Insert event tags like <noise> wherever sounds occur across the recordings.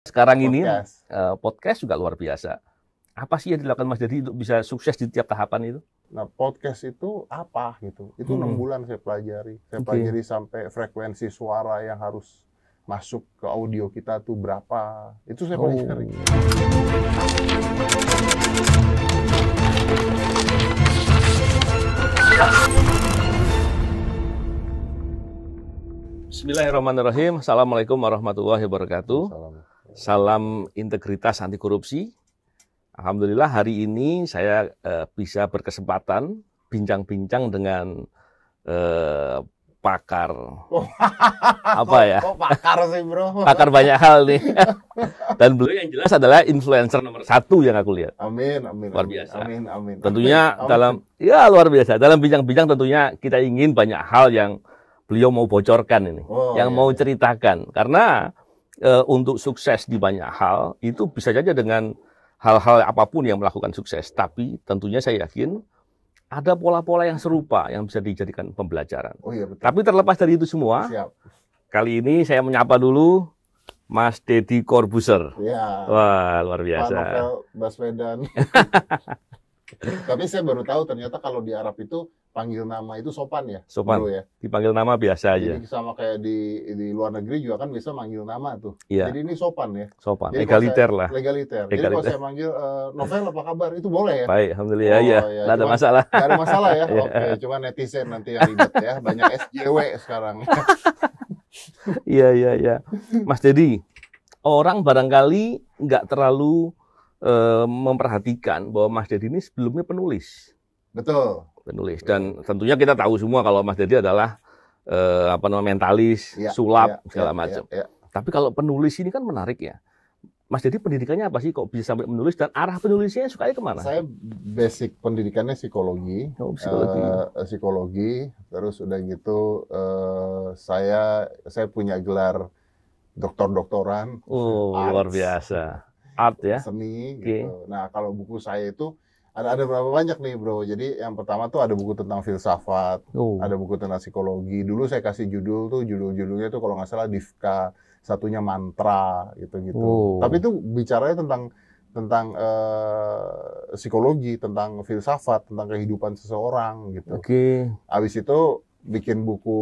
Sekarang podcast. ini uh, eh, podcast juga luar biasa. Apa sih yang dilakukan Mas Dedi untuk bisa sukses di tiap tahapan itu? Nah, podcast itu apa gitu? Itu enam hmm. bulan saya pelajari. Saya okay. pelajari sampai frekuensi suara yang harus masuk ke audio kita tuh berapa. Itu saya oh. pelajari. Bismillahirrahmanirrahim. Assalamualaikum warahmatullahi wabarakatuh. Assalamualaikum. Salam integritas anti korupsi. Alhamdulillah hari ini saya eh, bisa berkesempatan bincang-bincang dengan eh, pakar. Oh, apa kok, ya? Kok oh, pakar sih bro? <laughs> pakar banyak hal nih. <laughs> Dan beliau yang jelas adalah influencer nomor satu yang aku lihat. Amin, amin. Luar biasa. Amin, amin. Tentunya amin, dalam ya luar biasa. Dalam bincang-bincang tentunya kita ingin banyak hal yang beliau mau bocorkan ini, oh, yang iya. mau iya. ceritakan. Karena e, untuk sukses di banyak hal itu bisa saja dengan hal-hal apapun yang melakukan sukses. Tapi tentunya saya yakin ada pola-pola yang serupa yang bisa dijadikan pembelajaran. Oh iya betul. Tapi terlepas dari itu semua, Siap. kali ini saya menyapa dulu Mas Deddy Corbuzier. Ya. Wah luar biasa. Pak Novel Baswedan. <laughs> Tapi saya baru tahu ternyata kalau di Arab itu panggil nama itu sopan ya? Sopan. Dulu ya? Dipanggil nama biasa aja. Jadi sama kayak di di luar negeri juga kan bisa manggil nama tuh. Iya. Jadi ini sopan ya. Sopan. Jadi legaliter saya, lah. Legaliter. legaliter. Jadi kalau saya manggil uh, Novel apa kabar itu boleh ya? Baik, alhamdulillah iya, oh, ya. ya. ada masalah. Nggak ada masalah ya. <laughs> Iya. Oke, okay. cuma netizen nanti yang ribet ya. Banyak SJW sekarang. <laughs> Iya, iya, iya. Mas Jadi orang barangkali nggak terlalu uh, memperhatikan bahwa Mas Jadi ini sebelumnya penulis. Betul penulis dan tentunya kita tahu semua kalau Mas Dedi adalah eh, apa namanya mentalis, ya, sulap ya, ya segala ya, macam. Ya, ya. Tapi kalau penulis ini kan menarik ya. Mas Dedi pendidikannya apa sih kok bisa sampai menulis dan arah penulisnya sukanya kemana? Saya basic pendidikannya psikologi, oh, psikologi, uh, psikologi. Terus udah gitu uh, saya saya punya gelar doktor-doktoran. Oh luar biasa, art ya, seni okay. gitu. Nah kalau buku saya itu ada ada berapa banyak nih bro. Jadi yang pertama tuh ada buku tentang filsafat, oh. ada buku tentang psikologi. Dulu saya kasih judul tuh judul-judulnya tuh kalau nggak salah Divka, satunya mantra gitu-gitu. Oh. Tapi itu bicaranya tentang tentang uh, psikologi, tentang filsafat, tentang kehidupan seseorang gitu. Oke. Okay. Abis itu bikin buku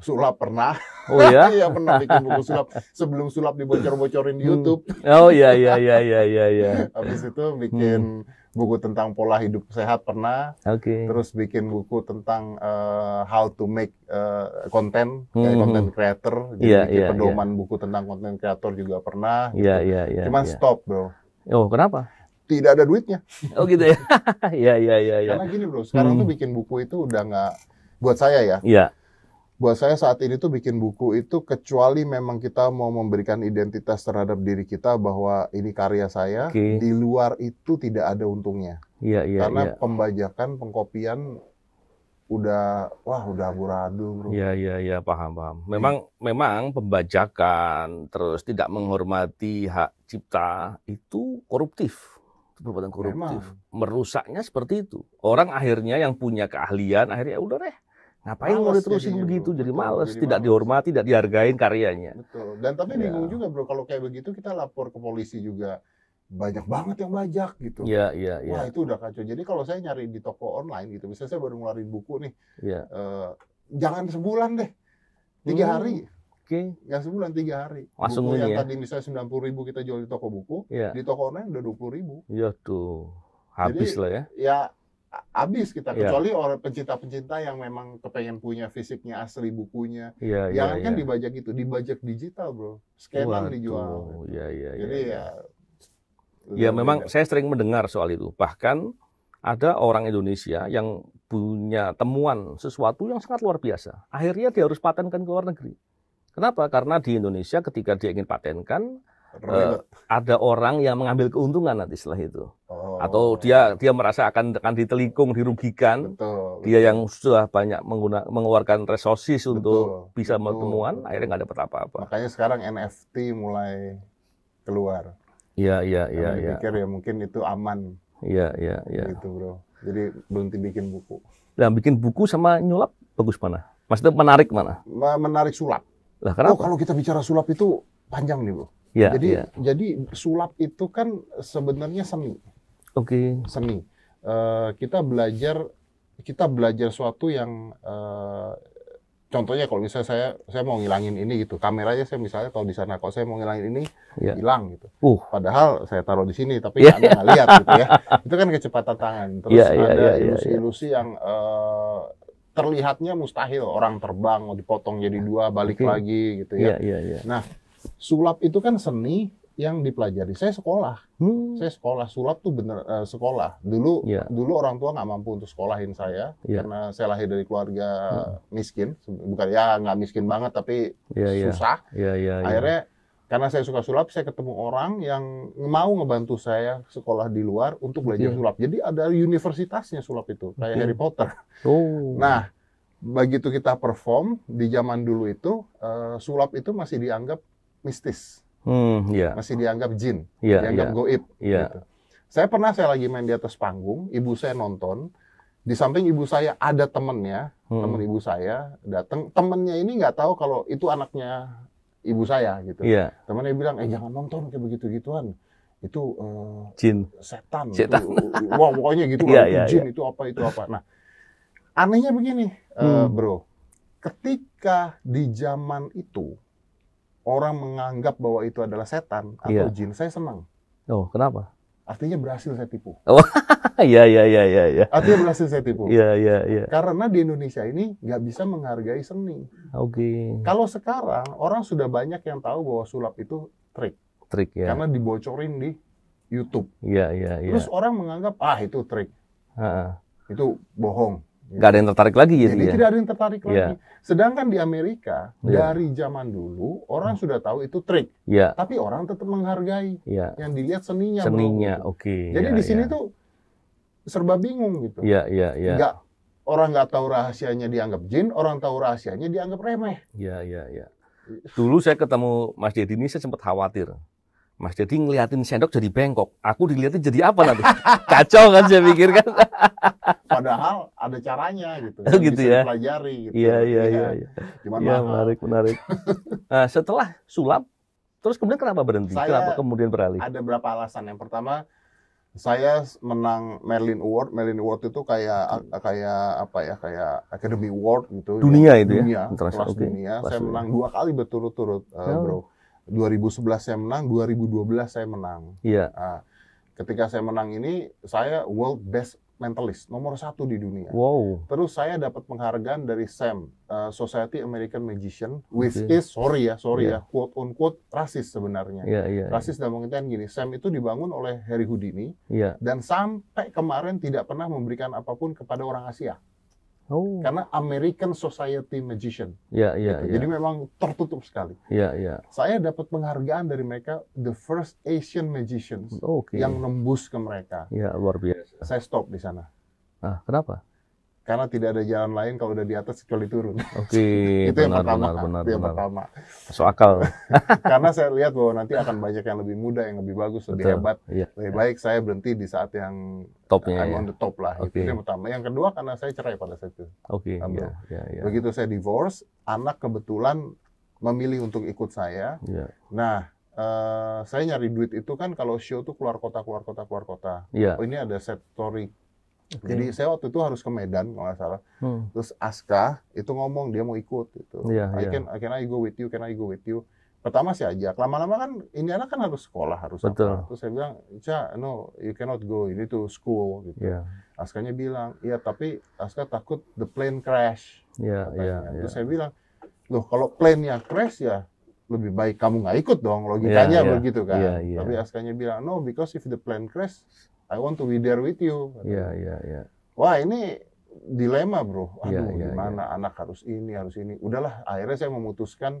sulap pernah. Oh iya? <laughs> Iya pernah bikin buku sulap sebelum sulap dibocor-bocorin di hmm. YouTube. Oh iya iya iya iya iya <laughs> Abis itu bikin hmm buku tentang pola hidup sehat pernah. Oke. Okay. Terus bikin buku tentang uh, how to make uh, mm -hmm. content creator, jadi yeah, bikin yeah, pedoman yeah. buku tentang content creator juga pernah. Gitu. Iya gitu. yeah, iya yeah, iya. Cuman yeah. stop bro. Oh kenapa? Tidak ada duitnya. Oh gitu ya. <laughs> Iya, iya iya iya. Karena gini bro, sekarang hmm. tuh bikin buku itu udah nggak buat saya ya. Iya. Yeah buat saya saat ini tuh bikin buku itu kecuali memang kita mau memberikan identitas terhadap diri kita bahwa ini karya saya okay. di luar itu tidak ada untungnya iya, iya, karena iya. pembajakan pengkopian udah wah udah abu bro iya iya iya paham paham memang memang pembajakan terus tidak menghormati hak cipta itu koruptif itu perbuatan koruptif merusaknya seperti itu orang akhirnya yang punya keahlian akhirnya ya udah deh Ngapain mau diterusin jadinya, begitu? Bro. Jadi males, jadi tidak males. dihormati, tidak dihargain karyanya. Betul. Dan tapi ya. bingung juga bro, kalau kayak begitu kita lapor ke polisi juga banyak banget yang bajak gitu. Iya, iya, iya. Wah, itu udah kacau. Jadi kalau saya nyari di toko online gitu, misalnya saya baru ngeluarin buku nih. Iya. eh, jangan sebulan deh. Tiga hmm. hari. Oke. Okay. yang sebulan, tiga hari. Langsung buku yang ya. tadi misalnya sembilan puluh ribu kita jual di toko buku, yeah. di toko online udah dua puluh ribu. Iya tuh. Habis Jadi, lah ya. Ya habis kita iya. kecuali yeah. orang pencinta-pencinta yang memang kepengen punya fisiknya asli bukunya. Yeah, yang iya, yeah, kan yeah. dibajak gitu, dibajak digital, Bro. Scanan dijual. Iya, iya, iya. Jadi iya. ya Ya memang saya sering mendengar soal itu. Bahkan ada orang Indonesia yang punya temuan sesuatu yang sangat luar biasa. Akhirnya dia harus patenkan ke luar negeri. Kenapa? Karena di Indonesia ketika dia ingin patenkan, uh, ada orang yang mengambil keuntungan nanti setelah itu. Oh. Atau dia dia merasa akan akan ditelikung, dirugikan. Betul, dia yang sudah banyak mengguna, mengeluarkan resources betul, untuk bisa pertemuan, akhirnya nggak dapat apa-apa. Makanya sekarang NFT mulai keluar. Iya, iya, iya, ya, Pikir ya mungkin itu aman. Iya, iya, iya. Gitu, Bro. Jadi berhenti bikin buku. Nah, bikin buku sama nyulap bagus mana? Maksudnya menarik mana? Menarik sulap. Lah, kenapa? Oh, kalau kita bicara sulap itu panjang nih, Bro. Ya, jadi ya. jadi sulap itu kan sebenarnya seni. Oke. Okay. Seni. Uh, kita belajar kita belajar suatu yang uh, contohnya kalau misalnya saya saya mau ngilangin ini gitu kameranya saya misalnya kalau di sana kalau saya mau ngilangin ini yeah. hilang gitu uh. padahal saya taruh di sini tapi yeah. nggak lihat gitu ya <laughs> itu kan kecepatan tangan ya, terus yeah, yeah, ada ya, ya, ilusi-ilusi yang uh, terlihatnya mustahil orang terbang mau dipotong jadi dua balik okay. lagi gitu ya nah sulap itu kan seni yang dipelajari. Saya sekolah, hmm. saya sekolah sulap tuh bener uh, sekolah. Dulu yeah. dulu orang tua nggak mampu untuk sekolahin saya yeah. karena saya lahir dari keluarga hmm. miskin, bukan ya nggak miskin banget tapi yeah, iya. susah. Yeah. Yeah, yeah, Akhirnya yeah. karena saya suka sulap, saya ketemu orang yang mau ngebantu saya sekolah di luar untuk iya. belajar yeah. sulap. Jadi ada universitasnya sulap itu kayak yeah. Harry Potter. Oh. Nah begitu kita perform di zaman dulu itu uh, sulap itu masih dianggap mistis. Hmm, yeah. Masih dianggap jin, yeah, dianggap yeah. goib. Yeah. Gitu. Saya pernah saya lagi main di atas panggung, ibu saya nonton. Di samping ibu saya ada temennya, hmm. temen ibu saya datang. Temennya ini nggak tahu kalau itu anaknya ibu saya gitu. Yeah. Temennya bilang, eh jangan nonton kayak begitu gituan. Itu uh, jin, setan, setan. Itu, uh, wah pokoknya gitu. yeah, kan. iya, itu yeah, jin yeah. itu apa itu apa. Nah, anehnya begini, eh, hmm. uh, bro. Ketika di zaman itu orang menganggap bahwa itu adalah setan atau yeah. jin, saya senang. Oh, kenapa? Artinya berhasil saya tipu. Oh, <laughs> iya, iya, iya, iya, iya. Artinya berhasil saya tipu. Iya, iya, iya. Karena di Indonesia ini nggak bisa menghargai seni. Oke. Okay. Kalau sekarang, orang sudah banyak yang tahu bahwa sulap itu trik. Trik, ya. Karena dibocorin di YouTube. Iya, iya, iya. Terus orang menganggap, ah itu trik. Ha. Itu bohong. Gak ada yang tertarik lagi ya? Jadi ya? tidak ada yang tertarik iya. lagi. Sedangkan di Amerika yeah. dari zaman dulu orang hmm. sudah tahu itu trik, yeah. tapi orang tetap menghargai. Yeah. Yang dilihat seninya. Seninya, oke. Okay. Jadi yeah, di sini yeah. tuh serba bingung gitu. Iya, yeah, iya, yeah, iya. Yeah. Nggak, orang nggak tahu rahasianya dianggap jin, orang tahu rahasianya dianggap remeh. Iya, iya, iya. Dulu saya ketemu Mas Deddy ini saya sempat khawatir. Mas Dedi ngeliatin sendok jadi bengkok, aku dilihatnya jadi apa nanti? <laughs> Kacau kan saya pikirkan. Padahal ada caranya gitu. Oh, gitu bisa ya. Pelajari gitu. Iya, iya, iya. iya. Cuman iya. ya, menarik, menarik. <laughs> nah, setelah sulap terus kemudian kenapa berhenti? Saya kenapa kemudian beralih? Ada berapa alasan. Yang pertama saya menang Merlin Award. Merlin Award itu kayak hmm. kayak apa ya? Kayak Academy Award gitu. Ya. Dunia ya. itu dunia, ya. Kelas okay. dunia. saya Pasti. menang dua kali berturut-turut, eh, oh. uh, Bro. 2011 saya menang, 2012 saya menang. Iya. Yeah. Nah, ketika saya menang ini, saya World Best mentalist nomor satu di dunia. Wow. Terus saya dapat penghargaan dari SAM uh, eh, Society American Magician, which okay. is sorry ya, sorry yeah. ya, quote unquote rasis sebenarnya. Yeah, yeah, iya. rasis yeah. dalam pengertian gini, SAM itu dibangun oleh Harry Houdini yeah. dan sampai kemarin tidak pernah memberikan apapun kepada orang Asia. Oh. Karena American Society Magician. Iya, iya, gitu. ya. Jadi memang tertutup sekali. Iya, iya. Saya dapat penghargaan dari mereka the first Asian magicians okay. yang nembus ke mereka. Iya, luar biasa. Saya stop di sana. Ah, kenapa? karena tidak ada jalan lain kalau udah di atas kecuali turun. Oke. <laughs> itu benar, yang pertama. Benar, benar, itu yang benar. pertama. Masuk akal. <laughs> karena saya lihat bahwa nanti akan banyak yang lebih muda, yang lebih bagus, Betul. lebih hebat. Iya. Lebih baik saya berhenti di saat yang topnya. I'm ya. on the top lah. Okay. Itu yang pertama. Yang kedua karena saya cerai pada saat itu. Oke. Okay, iya, iya, iya. Begitu saya divorce, anak kebetulan memilih untuk ikut saya. Iya. Nah, Uh, saya nyari duit itu kan kalau show tuh keluar kota keluar kota keluar kota. Yeah. Oh ini ada set story Okay. Jadi saya waktu itu harus ke Medan kalau nggak salah. Hmm. Terus Aska itu ngomong dia mau ikut gitu. Yeah, I yeah. can I can I go with you? Can I go with you? Pertama sih aja. Lama-lama kan ini anak kan harus sekolah harus Betul. apa. Terus saya bilang, "Ca, no, you cannot go. ini tuh school." gitu. Yeah. Askanya bilang, "Iya, tapi Aska takut the plane crash." Iya, yeah, iya. Terus saya bilang, "Loh, kalau plane-nya crash ya lebih baik kamu nggak ikut dong logikanya yeah, yeah. begitu kan. Yeah, yeah. Tapi Askanya bilang, "No, because if the plane crash, I want to be there with you. Iya, iya, iya. Wah, ini dilema, Bro. Iya, Aduh, yeah, yeah, gimana yeah. anak harus ini, harus ini. Udahlah, akhirnya saya memutuskan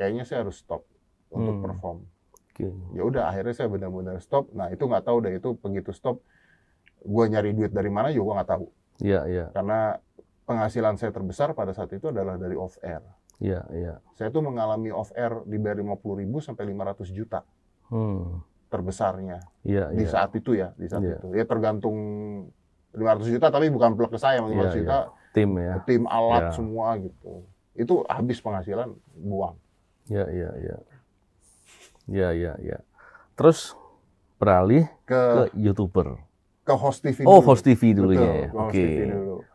kayaknya saya harus stop untuk hmm. perform. Okay. Ya udah, akhirnya saya benar-benar stop. Nah, itu nggak tahu deh itu begitu stop gue nyari duit dari mana juga nggak tahu. Iya, iya. Karena penghasilan saya terbesar pada saat itu adalah dari off air. Iya, iya. Saya tuh mengalami off air lima puluh ribu sampai 500 juta. Hmm terbesarnya ya, di ya. saat itu ya di saat ya. itu ya tergantung 500 juta tapi bukan pelaku saya 500 ya, juta tim ya tim alat ya. semua gitu itu habis penghasilan buang ya ya ya ya ya ya terus beralih ke, ke youtuber ke host TV oh, dulu. Oh, host TV dulunya. ya. Oke.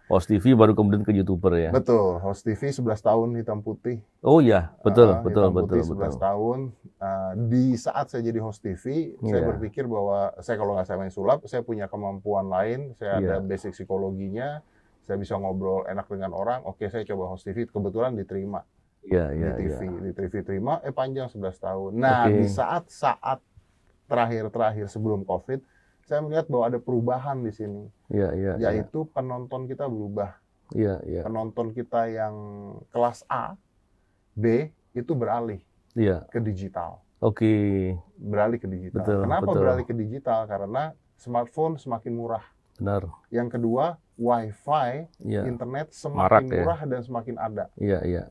Host TV baru kemudian ke YouTuber ya. Betul, host TV 11 tahun hitam putih. Oh iya, betul, uh, betul, hitam betul, putih betul. 11 tahun. Uh, di saat saya jadi host TV, yeah. saya iya. berpikir bahwa saya kalau nggak saya main sulap, saya punya kemampuan lain, saya yeah. ada iya. basic psikologinya, saya bisa ngobrol enak dengan orang. Oke, saya coba host TV, kebetulan diterima. Iya, yeah, iya, yeah, di TV, yeah. di TV terima eh panjang 11 tahun. Nah, okay. di saat-saat terakhir-terakhir sebelum Covid, saya melihat bahwa ada perubahan di sini. Iya, iya. iya. Yaitu ya. penonton kita berubah. Iya, iya. Penonton kita yang kelas A, B itu beralih iya. ke digital. Oke. Okay. Beralih ke digital. Betul, Kenapa betul. beralih ke digital? Karena smartphone semakin murah. Benar. Yang kedua, WiFi, ya. internet semakin Marak, ya. murah ya. dan semakin ada. Iya, iya.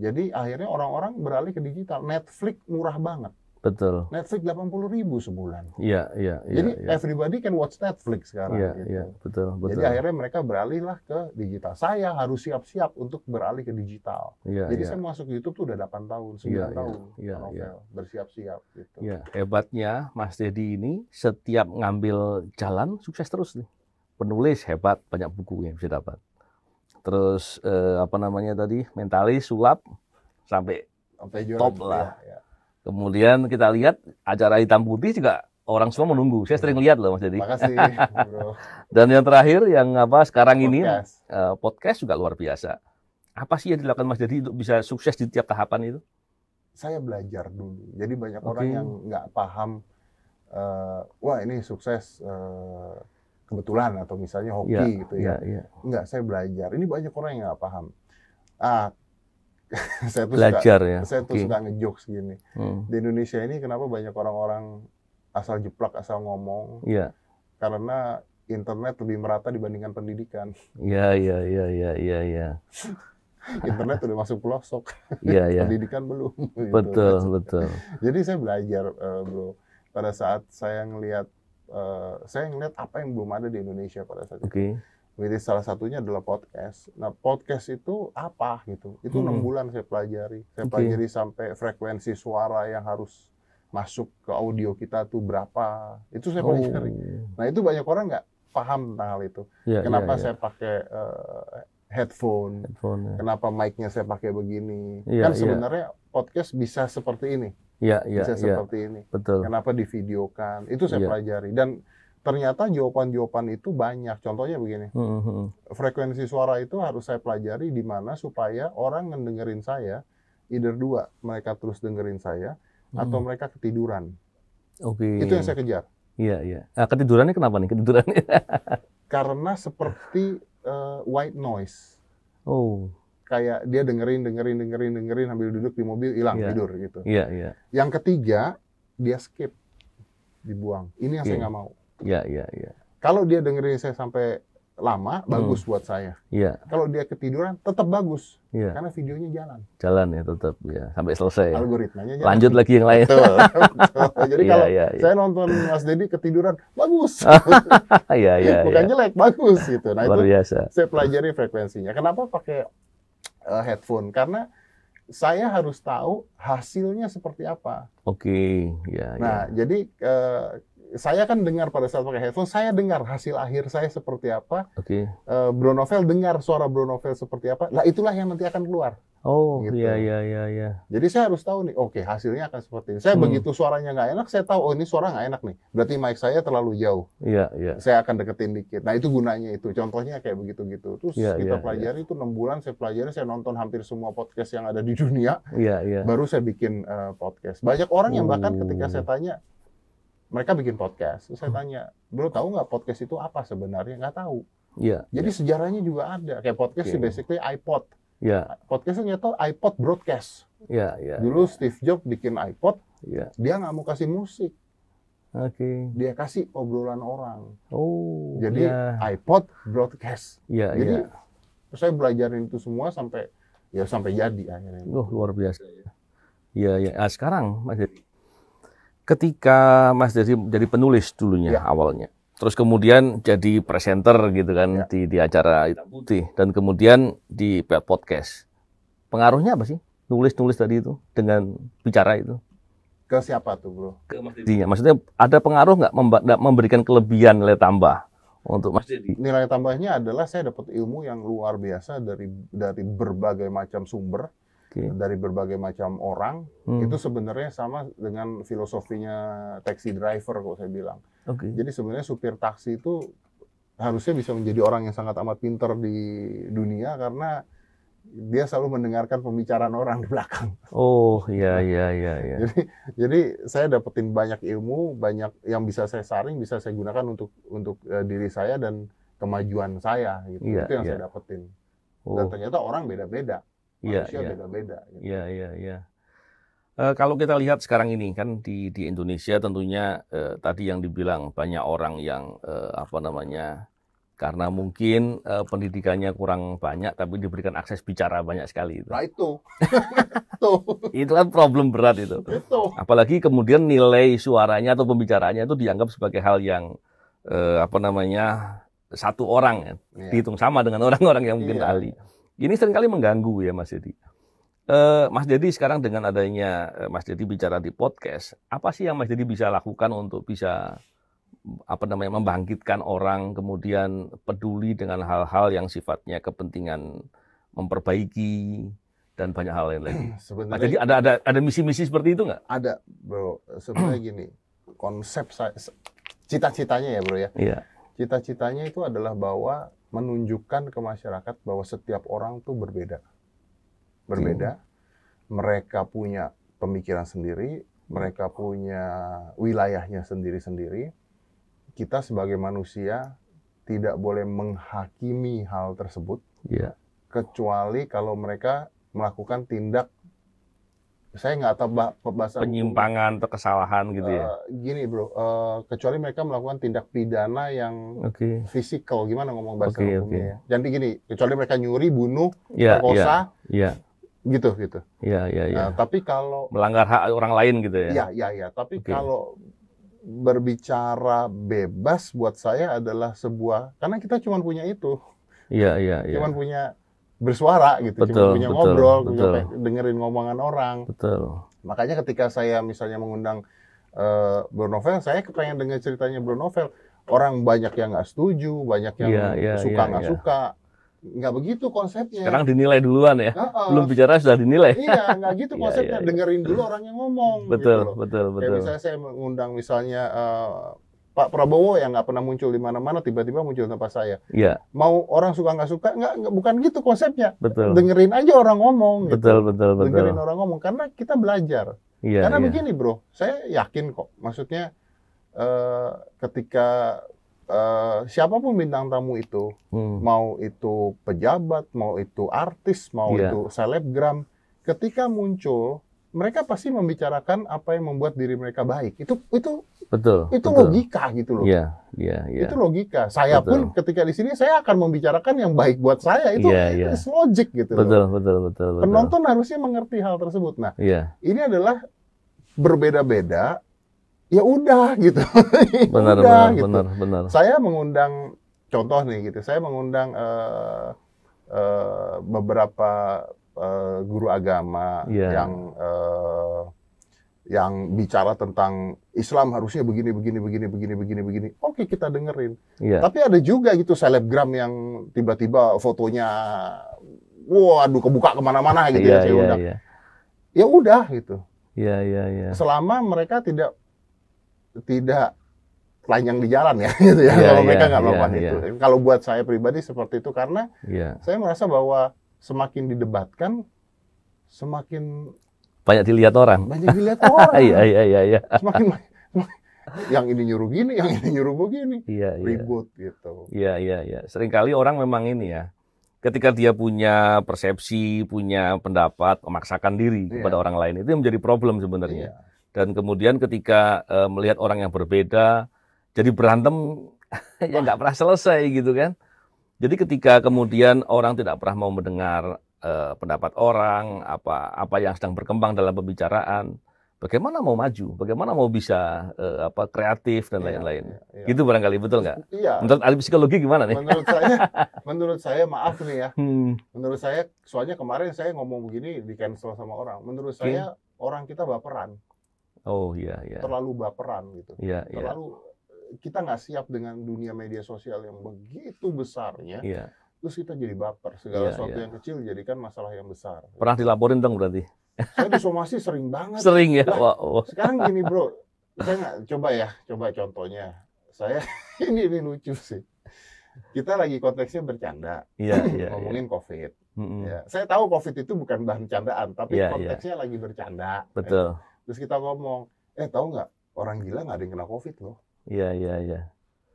Jadi akhirnya orang-orang beralih ke digital. Netflix murah banget. Betul. Netflix 80 ribu sebulan. Iya, iya, iya. Jadi ya. everybody can watch Netflix sekarang. Iya, gitu. iya, betul, betul. Jadi akhirnya mereka beralihlah ke digital. Saya harus siap-siap untuk beralih ke digital. Iya, Jadi ya. saya masuk YouTube tuh udah 8 tahun, 9 ya, tahun. Iya, iya, iya, iya. Bersiap-siap gitu. Iya, hebatnya Mas Deddy ini setiap ngambil jalan sukses terus nih. Penulis hebat, banyak buku yang bisa dapat. Terus eh, apa namanya tadi? Mentalis, sulap sampai sampai top gitu lah. Ya, ya Kemudian kita lihat acara hitam putih juga orang semua menunggu. Saya sering lihat loh Mas Terima kasih. <laughs> Bro. Dan yang terakhir yang apa sekarang podcast. ini eh, podcast juga luar biasa. Apa sih yang dilakukan Mas Jadi untuk bisa sukses di tiap tahapan itu? Saya belajar dulu. Jadi banyak okay. orang yang nggak paham uh, wah ini sukses uh, kebetulan atau misalnya hoki yeah. gitu ya. Yeah, yeah. Enggak, saya belajar. Ini banyak orang yang nggak paham. Ah, <laughs> saya tuh belajar suka, ya. Saya tuh okay. suka ngejokes gini. Hmm. Di Indonesia ini kenapa banyak orang-orang asal jeplak, asal ngomong? Iya. Yeah. Karena internet lebih merata dibandingkan pendidikan. Iya, iya, iya, iya, iya, iya. <laughs> internet udah masuk pelosok. Iya, iya. pendidikan belum. <laughs> Gitu. Betul, gitu. betul. Jadi saya belajar, uh, Bro. Pada saat saya ngelihat uh, saya ngelihat apa yang belum ada di Indonesia pada saat okay. itu Milih salah satunya adalah podcast. Nah, podcast itu apa gitu? Itu enam hmm. bulan saya pelajari. Saya okay. pelajari sampai frekuensi suara yang harus masuk ke audio kita tuh berapa. Itu saya oh. pelajari. Oh. Nah, itu banyak orang nggak paham tentang hal itu. Yeah, iya, Kenapa yeah, yeah. saya pakai uh, headphone? headphone yeah. Kenapa mic-nya saya pakai begini? Yeah, kan iya. sebenarnya yeah. podcast bisa seperti ini. Yeah, yeah, bisa yeah. seperti ini. Betul. Kenapa divideokan? Itu saya yeah. pelajari dan ternyata jawaban-jawaban itu banyak. Contohnya begini, mm-hmm. frekuensi suara itu harus saya pelajari di mana supaya orang ngedengerin saya, either dua, mereka terus dengerin saya, mm-hmm. atau mereka ketiduran. Oke. Okay. Itu yang saya kejar. Iya, iya. Nah, ketidurannya kenapa nih ketidurannya? <laughs> Karena seperti uh, white noise. Oh. Kayak dia dengerin, dengerin, dengerin, dengerin sambil duduk di mobil hilang yeah. tidur gitu. Iya, yeah, iya. Yeah. Yang ketiga, dia skip dibuang. Ini yang yeah. saya iya. nggak mau. Iya, iya, iya. Kalau dia dengerin saya sampai lama, hmm. bagus buat saya. Iya. Kalau dia ketiduran, tetap bagus. Iya. Karena videonya jalan. Jalan ya tetap, ya sampai selesai. Ya. Algoritmanya. Jalan. Lanjut lagi yang lain. Betul. <laughs> Jadi ya, kalau ya, ya. saya nonton Mas Dedi ketiduran, bagus. <laughs> Iya, iya. Bukan ya. jelek, bagus gitu. Nah Luar itu saya pelajari frekuensinya. Kenapa pakai uh, headphone? Karena saya harus tahu hasilnya seperti apa. Oke, okay, ya. Iya. Nah, ya. jadi uh, saya kan dengar pada saat pakai headphone, saya dengar hasil akhir saya seperti apa. Oke. Okay. Uh, eh, Bruno Novel dengar suara Bruno Novel seperti apa. Lah itulah yang nanti akan keluar. Oh, gitu. iya iya iya iya. Jadi saya harus tahu nih, oke, okay, hasilnya akan seperti ini. Saya hmm. begitu suaranya nggak enak, saya tahu oh ini suara nggak enak nih. Berarti mic saya terlalu jauh. Iya, iya. Saya akan deketin dikit. Nah, itu gunanya itu. Contohnya kayak begitu-gitu. Terus ya, kita ya, pelajari ya. itu enam bulan saya pelajari, saya nonton hampir semua podcast yang ada di dunia. Iya, iya. Baru saya bikin uh, podcast. Banyak orang yang bahkan ketika oh. saya tanya, mereka bikin podcast. Terus saya hmm. tanya, bro tahu nggak podcast itu apa sebenarnya? Nggak tahu. Iya. Jadi yeah. sejarahnya juga ada. Kayak podcast okay. sih basically iPod. Iya. Yeah. itu iPod broadcast. Iya, iya. Dulu iya. Steve Jobs bikin iPod, yeah. dia nggak mau kasih musik. Oke. Okay. Dia kasih obrolan orang. Oh. Jadi iya. iPod broadcast. Iya, Jadi iya. saya belajarin itu semua sampai ya sampai jadi akhirnya. Oh, luar biasa ya. Iya, ya. Nah, sekarang masih ketika Mas jadi jadi penulis dulunya ya. awalnya. Terus kemudian jadi presenter gitu kan ya. di di acara hitam putih dan kemudian di podcast. Pengaruhnya apa sih nulis-nulis tadi itu dengan bicara itu? ke siapa tuh bro? Ke Mas Didi. Iya, maksudnya ada pengaruh nggak memberikan kelebihan nilai tambah untuk Mas Didi? Nilai tambahnya adalah saya dapat ilmu yang luar biasa dari dari berbagai macam sumber okay. dari berbagai macam orang hmm. itu sebenarnya sama dengan filosofinya taxi driver kalau saya bilang. Okay. Jadi sebenarnya supir taksi itu harusnya bisa menjadi orang yang sangat amat pintar di dunia karena dia selalu mendengarkan pembicaraan orang di belakang. Oh iya iya iya. <laughs> Ya. jadi jadi saya dapetin banyak ilmu, banyak yang bisa saya saring, bisa saya gunakan untuk untuk uh, diri saya dan kemajuan saya gitu. ya, itu yang ya. saya iya. dapetin. Oh. Dan ternyata orang beda-beda. Iya, Manusia iya. beda-beda. Gitu. Iya, iya, iya. Uh, kalau kita lihat sekarang ini kan di di Indonesia tentunya uh, tadi yang dibilang banyak orang yang uh, apa namanya karena mungkin uh, pendidikannya kurang banyak tapi diberikan akses bicara banyak sekali itu. Nah itu. <laughs> itu kan problem berat itu. Itu. Apalagi kemudian nilai suaranya atau pembicaraannya itu dianggap sebagai hal yang uh, apa namanya satu orang ya. Yeah. Dihitung sama dengan orang-orang yang mungkin yeah. ahli. Ini seringkali mengganggu ya Mas Jadi. Eh, Mas Jadi sekarang dengan adanya eh, Mas Jadi bicara di podcast, apa sih yang Mas Jadi bisa lakukan untuk bisa apa namanya membangkitkan orang kemudian peduli dengan hal-hal yang sifatnya kepentingan memperbaiki dan banyak hal lain lagi. <clears throat> Sebenarnya, Mas Jadi ada ada ada misi-misi seperti itu nggak? Ada, bro. Sebenarnya <clears throat> gini, konsep cita-citanya ya, bro ya. Iya. Cita-citanya itu adalah bahwa menunjukkan ke masyarakat bahwa setiap orang tuh berbeda. Berbeda. Hmm. Mereka punya pemikiran sendiri, mereka punya wilayahnya sendiri-sendiri. Kita sebagai manusia tidak boleh menghakimi hal tersebut. Yeah. Kecuali kalau mereka melakukan tindak saya nggak tahu pembahasan penyimpangan atau kesalahan gitu uh, ya. Eh, gini bro, uh, kecuali mereka melakukan tindak pidana yang okay. fisikal, gimana ngomong bahasa okay, hukumnya? Okay. Ya? Jadi gini, kecuali mereka nyuri, bunuh, yeah, ya. perkosa, yeah, yeah. gitu gitu. Iya yeah, iya yeah, Nah, tapi kalau melanggar hak orang lain gitu ya? Iya iya iya. Tapi okay. kalau berbicara bebas buat saya adalah sebuah karena kita cuma punya itu. Iya iya iya. Cuman punya bersuara gitu, betul, cuma punya betul, ngobrol, betul. punya dengerin ngomongan orang. Betul. Makanya ketika saya misalnya mengundang uh, eh, Bruno Novel, saya kepengen dengar ceritanya Bruno Novel. Orang banyak yang nggak setuju, banyak yang yeah, yeah, suka iya, nggak yeah, suka. Nggak begitu konsepnya. Sekarang dinilai duluan ya. Uh uh, Belum bicara sudah dinilai. Iya, nggak gitu <laughs> iya, konsepnya. Iya, dengerin dulu orang yang ngomong. Betul, gitu betul, betul. Kayak misalnya saya mengundang misalnya uh, Pak Prabowo yang nggak pernah muncul di mana-mana tiba-tiba muncul tanpa saya. Iya. Mau orang suka nggak suka nggak bukan gitu konsepnya. Betul. Dengerin aja orang ngomong. Gitu. Betul gitu. betul betul. Dengerin orang ngomong karena kita belajar. Iya. Karena iya. begini bro, saya yakin kok. Maksudnya eh, ketika eh, siapapun bintang tamu itu, hmm. mau itu pejabat, mau itu artis, mau iya. itu selebgram, ketika muncul mereka pasti membicarakan apa yang membuat diri mereka baik. Itu itu betul. Itu betul. logika gitu loh. Iya, iya, iya. Itu logika. Saya betul. pun ketika di sini saya akan membicarakan yang baik buat saya. Itu yeah, yeah. logik gitu betul, loh. Betul, betul, betul. Penonton harusnya mengerti hal tersebut. Nah, yeah. ini adalah berbeda-beda. Ya udah gitu. <laughs> benar, udah, benar, gitu. benar, benar. Saya mengundang contoh nih gitu. Saya mengundang uh, uh, beberapa Eh, guru agama yeah. yang uh, yang bicara tentang Islam harusnya begini begini begini begini begini begini. Oke, kita dengerin. Yeah. Tapi ada juga gitu selebgram yang tiba-tiba fotonya waduh kebuka kemana-mana gitu yeah, ya saya yeah, udah. Yeah. Ya udah gitu. yeah, ya yeah. Iya. Selama mereka tidak tidak lanyang di jalan ya <laughs> gitu ya. Yeah, kalau yeah, mereka nggak yeah, melakukan yeah, itu. Yeah. Kalau buat saya pribadi seperti itu karena yeah. saya merasa bahwa semakin didebatkan, semakin banyak dilihat orang. Banyak dilihat orang. <laughs> Iya iya iya. iya. Semakin <laughs> yang ini nyuruh gini, yang ini nyuruh begini, iya, iya, ribut gitu. Iya iya iya. Seringkali orang memang ini ya, ketika dia punya persepsi, punya pendapat, memaksakan diri yeah. kepada orang lain itu yang menjadi problem sebenarnya. Yeah. Dan kemudian ketika uh, melihat orang yang berbeda, jadi berantem <laughs> ya nggak pernah selesai gitu kan. Jadi ketika kemudian orang tidak pernah mau mendengar eh, pendapat orang, apa apa yang sedang berkembang dalam pembicaraan, bagaimana mau maju, bagaimana mau bisa eh, apa kreatif dan iya, lain-lain. Iya, iya. Gitu barangkali betul nggak? Iya. Menurut ahli psikologi gimana nih? Menurut saya, <laughs> menurut saya maaf nih ya. Hmm. Menurut saya, soalnya kemarin saya ngomong begini di cancel sama orang. Menurut saya hmm. orang kita baperan. Oh iya iya. Terlalu baperan gitu. Iya, iya. terlalu iya kita nggak siap dengan dunia media sosial yang begitu besarnya. Iya. Terus kita jadi baper segala iya, sesuatu iya. yang kecil jadi kan masalah yang besar. Pernah dilaporin dong berarti? Saya disomasi sering banget. Sering ya. wah. wow. Sekarang gini bro, saya gak, coba ya, coba contohnya. Saya <laughs> ini ini lucu sih. Kita lagi konteksnya bercanda, iya, <clears throat> iya, iya, ngomongin iya. COVID. Mm -hmm. ya. Saya tahu COVID itu bukan bahan candaan, tapi yeah, iya. konteksnya yeah. lagi bercanda. Ya. Betul. Ya. Terus kita ngomong, eh tahu nggak orang gila nggak ada yang kena COVID loh. Iya, iya, iya.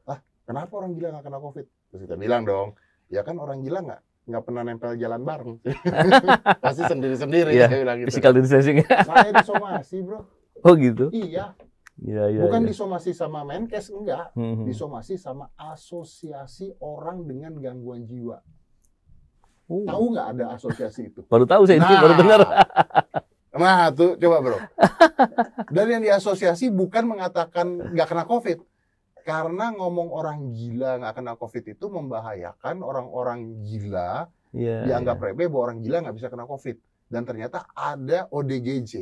Ah, kenapa orang gila nggak kena COVID? Terus kita bilang dong, ya kan orang gila nggak nggak pernah nempel jalan bareng. <laughs> Pasti sendiri-sendiri. Iya, gitu. Physical distancing. saya disomasi, bro. Oh gitu? Iya. Iya. ya, Bukan ya. disomasi sama Menkes, enggak. Hmm, hmm. Disomasi sama asosiasi orang dengan gangguan jiwa. Oh. Tahu nggak ada asosiasi itu? Baru tahu saya nah, itu, baru dengar. <laughs> Nah, tuh coba bro. Dan yang diasosiasi bukan mengatakan nggak kena COVID. Karena ngomong orang gila nggak kena COVID itu membahayakan orang-orang gila yeah, dianggap yeah. remeh bahwa orang gila nggak bisa kena COVID. Dan ternyata ada ODGJ.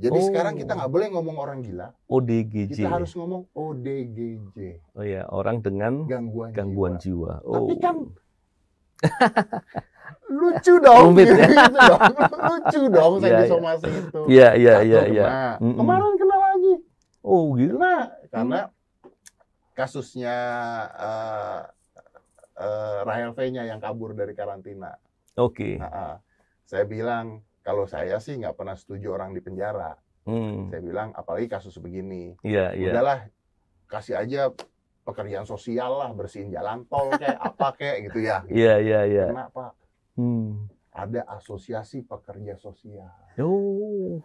Jadi oh. sekarang kita nggak boleh ngomong orang gila. ODGJ. Kita harus ngomong ODGJ. Oh ya, orang dengan gangguan, gangguan jiwa. jiwa. Oh. Tapi kan <laughs> lucu dong, ya. <laughs> gitu, dong. lucu dong iya, saya yeah, disomasi yeah. itu. Iya iya iya iya. Kemarin kena lagi. Oh gitu. nah, karena kasusnya uh, uh, Rahel V-nya yang kabur dari karantina. Oke. Okay. Nah, uh, saya bilang kalau saya sih nggak pernah setuju orang di penjara. Hmm. Saya bilang apalagi kasus begini. Iya yeah, iya. Yeah. Udahlah kasih aja pekerjaan sosial lah bersihin jalan tol kayak apa kayak gitu ya. Iya iya iya. Kenapa? Hmm. Ada asosiasi pekerja sosial. Oh.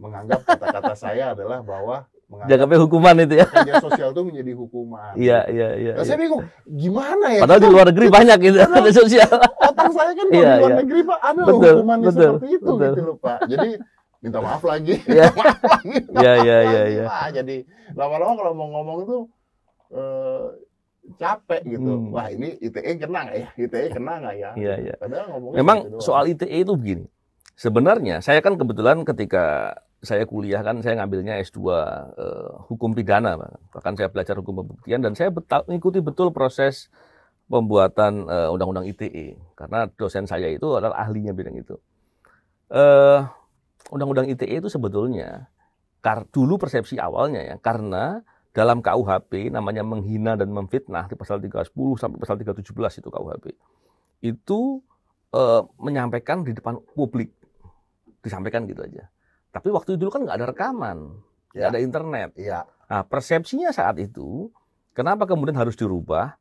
Menganggap kata-kata saya adalah bahwa Jangan hukuman itu ya. Kerja sosial itu menjadi hukuman. Iya, iya, iya. Nah, iya. saya bingung, gimana ya? Padahal di luar negeri banyak itu kerja sosial. Otak saya kan <laughs> iya, di luar iya. negeri Pak, ada betul, hukuman betul, seperti itu betul. gitu loh Pak. Jadi minta maaf lagi, minta <laughs> maaf lagi. Iya, iya, iya, iya, iya. Jadi lama-lama kalau mau ngomong itu eh, capek gitu. Hmm. Wah ini ITE kena nggak ya? ITE kena nggak ya? Iya, iya. Padahal ngomongnya Memang gitu soal ITE itu begini. Sebenarnya saya kan kebetulan ketika saya kuliah kan saya ngambilnya S2 uh, eh, hukum pidana, bahkan saya belajar hukum pembuktian dan saya betul, mengikuti betul proses pembuatan eh, undang-undang ITE karena dosen saya itu adalah ahlinya bidang itu. Eh, undang-undang ITE itu sebetulnya kar dulu persepsi awalnya ya karena dalam KUHP namanya menghina dan memfitnah di pasal 310 sampai pasal 317 itu KUHP itu e, menyampaikan di depan publik disampaikan gitu aja tapi waktu itu kan nggak ada rekaman ya. nggak ada internet ya. nah persepsinya saat itu kenapa kemudian harus dirubah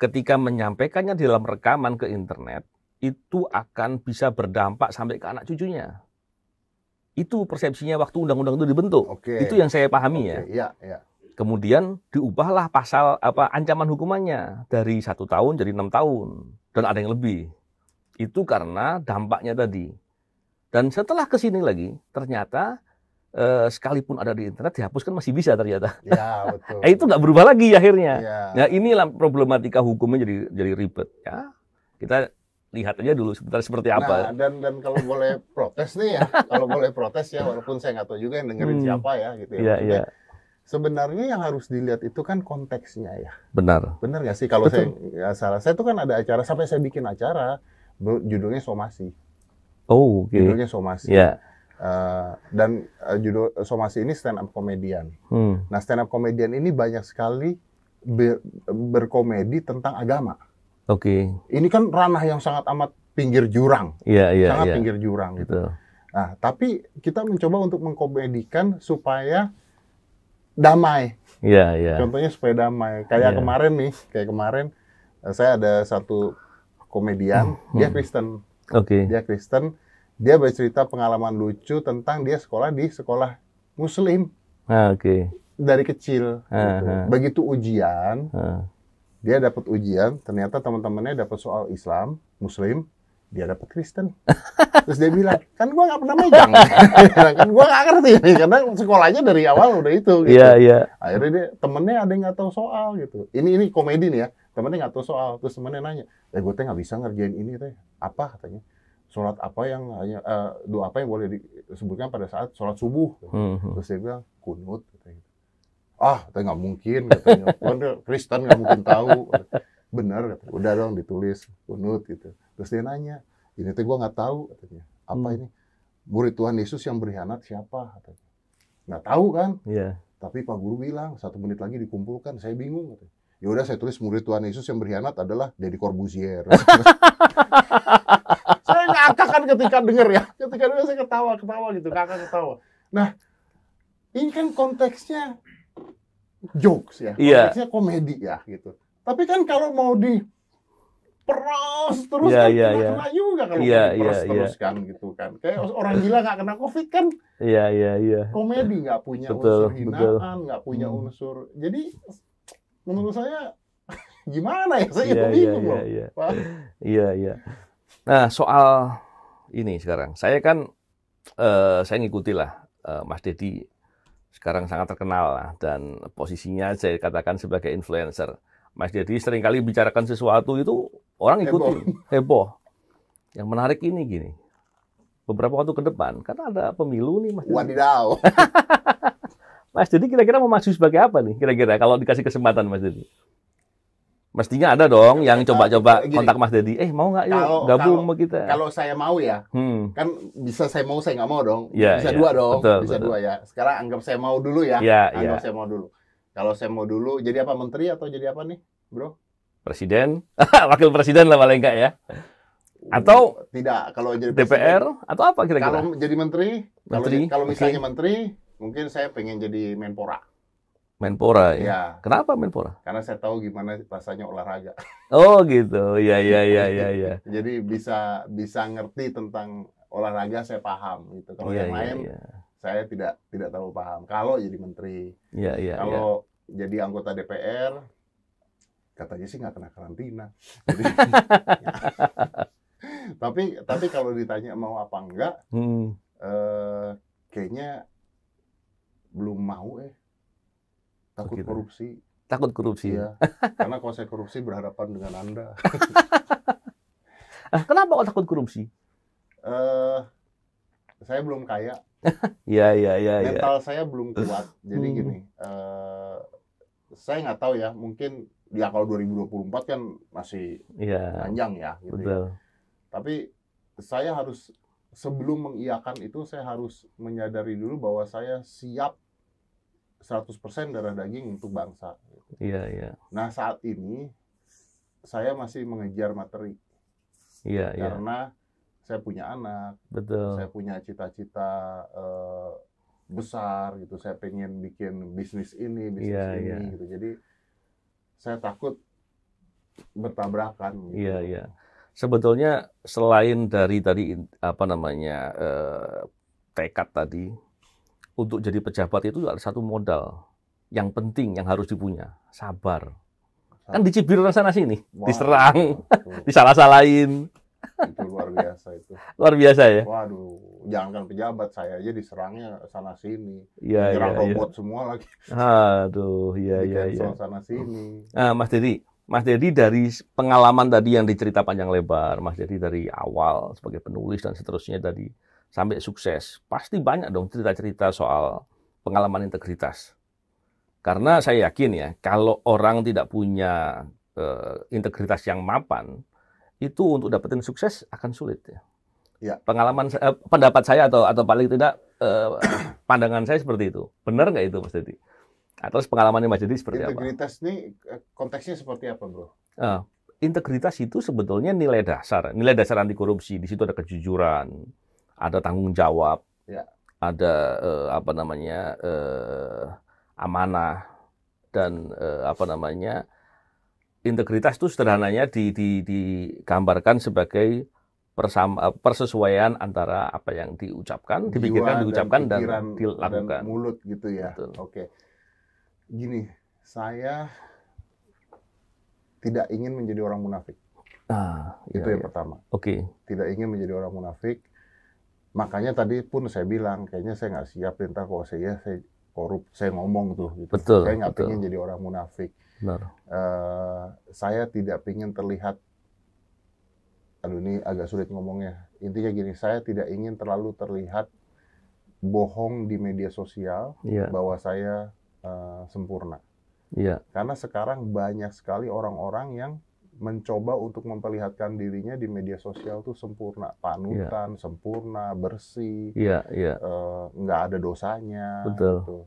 ketika menyampaikannya di dalam rekaman ke internet itu akan bisa berdampak sampai ke anak cucunya itu persepsinya waktu undang-undang itu dibentuk Oke. itu yang saya pahami Oke. ya, ya, ya kemudian diubahlah pasal apa ancaman hukumannya dari satu tahun jadi enam tahun dan ada yang lebih itu karena dampaknya tadi dan setelah kesini lagi ternyata eh, sekalipun ada di internet dihapuskan masih bisa ternyata ya, <laughs> betul. itu nggak berubah lagi akhirnya ya. nah inilah problematika hukumnya jadi jadi ribet ya kita lihat aja dulu sebentar seperti nah, apa. Nah, dan dan kalau boleh protes nih ya, <laughs> kalau boleh protes ya, walaupun saya nggak tahu juga yang dengerin hmm. siapa ya gitu ya. Yeah, yeah. Sebenarnya yang harus dilihat itu kan konteksnya ya. Benar. Benar nggak sih kalau saya ya, salah? Saya tuh kan ada acara sampai saya bikin acara judulnya somasi. Oh, okay. judulnya somasi. Yeah. Ya. Uh, dan uh, judul eh, somasi ini stand up komedian. Hmm. Nah, stand up komedian ini banyak sekali ber, berkomedi tentang agama. Oke. Okay. Ini kan ranah yang sangat amat pinggir jurang. Iya, yeah, iya, yeah, Sangat yeah. pinggir jurang gitu. gitu. Nah, tapi kita mencoba untuk mengkomedikan supaya damai. Iya, iya. Contohnya supaya damai. Kayak yeah. kemarin nih, kayak kemarin eh, saya ada satu komedian, hmm. dia Kristen. Oke. Okay. Dia Kristen, dia bercerita pengalaman lucu tentang dia sekolah di sekolah muslim. Ah, oke. Okay. Dari kecil. Uh-huh. gitu. Ah. Begitu ujian, uh-huh. dia dapat ujian, ternyata teman-temannya dapat soal Islam, muslim dia dapat Kristen. Terus dia bilang, kan gue nggak pernah megang. <laughs> kan gue nggak ngerti ini karena sekolahnya dari awal udah itu. Gitu. Yeah, yeah. Akhirnya dia temennya ada yang nggak tahu soal gitu. Ini ini komedi nih ya. Temennya nggak tahu soal. Terus temennya nanya, ya eh, gue teh nggak bisa ngerjain ini teh. Apa katanya? Sholat apa yang hanya uh, doa apa yang boleh disebutkan pada saat sholat subuh? Mm -hmm. Terus dia bilang kunut. Gitu. Ah, teh nggak mungkin. Katanya. Kristen nggak mungkin tahu. Bener, udah dong ditulis kunut gitu Terus dia nanya, ini tuh gue nggak tahu katanya. Apa hmm. ini? Murid Tuhan Yesus yang berkhianat siapa? Katanya. Nggak tahu kan? Iya. Yeah. Tapi Pak Guru bilang satu menit lagi dikumpulkan. Saya bingung katanya. Ya udah saya tulis murid Tuhan Yesus yang berkhianat adalah Deddy Corbuzier. <laughs> saya ngakak kan ketika denger ya. Ketika denger saya ketawa, ketawa gitu, ngakak ketawa. Nah, ini kan konteksnya jokes ya, iya. konteksnya yeah. komedi ya gitu. Tapi kan kalau mau di peros terus yeah, kan yeah, kena yeah. kena juga kalau yeah, iya, yeah, peros yeah. terus kan gitu kan kayak orang gila nggak kena covid kan iya yeah, iya yeah, iya yeah. komedi nggak punya betul, unsur hinaan nggak punya hmm. unsur jadi menurut saya <laughs> gimana ya saya yeah, iya, bingung yeah, loh iya iya iya nah soal ini sekarang saya kan uh, saya ngikuti lah uh, Mas Dedi sekarang sangat terkenal lah dan posisinya saya katakan sebagai influencer. Mas Dedi seringkali bicarakan sesuatu itu Orang ikuti heboh. Yang menarik ini gini, beberapa waktu ke depan, kan ada pemilu nih Mas. Wadidaw. <laughs> Mas jadi kira-kira mau masuk sebagai apa nih kira-kira kalau dikasih kesempatan Mas Jadi, Mestinya ada dong yang coba-coba kontak Mas Dedi. Eh mau nggak ya? gabung kalau, sama kita? Kalau saya mau ya, hmm. kan bisa saya mau saya nggak mau dong. Ya, bisa ya. dua dong, betul, bisa betul. dua ya. Sekarang anggap saya mau dulu ya. ya anggap ya. saya mau dulu. Kalau saya mau dulu, jadi apa menteri atau jadi apa nih, bro? presiden, <laughs> wakil presiden lah paling enggak ya. Atau tidak kalau jadi DPR presiden, atau apa kira-kira? Kalau jadi menteri, menteri kalau, kalau misalnya okay. menteri, mungkin saya pengen jadi Menpora. Menpora ya. ya. Kenapa Menpora? Karena saya tahu gimana rasanya olahraga. <laughs> Oh gitu. Iya iya iya iya iya. <laughs> jadi bisa bisa ngerti tentang olahraga saya paham gitu. Kalau ya, yang ya, lain ya. saya tidak tidak terlalu paham. Kalau jadi menteri. Iya iya. iya. Kalau ya. jadi anggota DPR katanya sih nggak kena karantina. Jadi, <laughs> tapi tapi kalau ditanya mau apa enggak, hmm. eh, kayaknya belum mau eh. Takut Begitu. korupsi. Takut korupsi. ya. Iya, karena kalau saya korupsi berhadapan dengan Anda. <laughs> Ah, kenapa kok takut korupsi? Eh, saya belum kaya. <laughs> Iya, iya, iya, iya. Mental ya. saya belum kuat. Jadi hmm. gini, uh, saya nggak tahu ya, mungkin ya kalau 2024 kan masih yeah. panjang ya gitu. Ya. Betul. Ya. Tapi saya harus sebelum mengiakan itu saya harus menyadari dulu bahwa saya siap 100% darah daging untuk bangsa. Gitu. Iya, iya. Nah, saat ini saya masih mengejar materi. Iya, iya. Karena saya punya anak. Betul. Saya punya cita-cita eh, besar gitu. Saya pengen bikin bisnis ini, bisnis iya, ini iya. gitu. Jadi saya takut bertabrakan. Gitu. Iya iya. Sebetulnya selain dari tadi apa namanya eh, tekad tadi untuk jadi pejabat itu ada satu modal yang penting yang harus dipunya sabar. Kan dicibir sana sini, diserang, <laughs> disalah-salahin itu luar biasa itu. Luar biasa ya. Waduh, jangankan pejabat saya aja diserangnya sana sini. Iya, ya, robot ya. semua lagi. Aduh, iya iya iya. sana sini. Nah, Mas Dedi, Mas Dedi dari pengalaman tadi yang dicerita panjang lebar, Mas Dedi dari awal sebagai penulis dan seterusnya tadi sampai sukses, pasti banyak dong cerita-cerita soal pengalaman integritas. Karena saya yakin ya, kalau orang tidak punya uh, integritas yang mapan, itu untuk dapetin sukses akan sulit ya. Ya. Pengalaman eh, pendapat saya atau atau paling tidak eh, <coughs> pandangan saya seperti itu. Benar nggak itu Mas Dedi? Atau nah, pengalamannya Mas Dedi seperti integritas apa? Integritas ini eh, konteksnya seperti apa, Bro? Eh, integritas itu sebetulnya nilai dasar. Nilai dasar anti korupsi di situ ada kejujuran, ada tanggung jawab, ya. ada eh, apa namanya eh, amanah dan eh, apa namanya integritas itu sederhananya di, di, digambarkan sebagai persama, eh, persesuaian antara apa yang diucapkan, dipikirkan, Jiwa diucapkan dan, pikiran, dan dilakukan. Dan mulut gitu ya. Oke. Oke. Gini, saya tidak ingin menjadi orang munafik. Ah, iya, itu iya, yang iya. pertama. Oke. Okay. Tidak ingin menjadi orang munafik. Makanya tadi pun saya bilang, kayaknya saya nggak siap perintah kalau saya, ya, saya korup, saya ngomong tuh. Gitu. Betul. Saya nggak ingin jadi orang munafik. Benar. Uh, saya tidak ingin terlihat, aduh ini agak sulit ngomongnya. Intinya gini, saya tidak ingin terlalu terlihat bohong di media sosial yeah. bahwa saya uh, sempurna. Yeah. Karena sekarang banyak sekali orang-orang yang mencoba untuk memperlihatkan dirinya di media sosial tuh sempurna, panutan, yeah. sempurna, bersih, yeah, yeah. Uh, nggak ada dosanya. Betul. Gitu.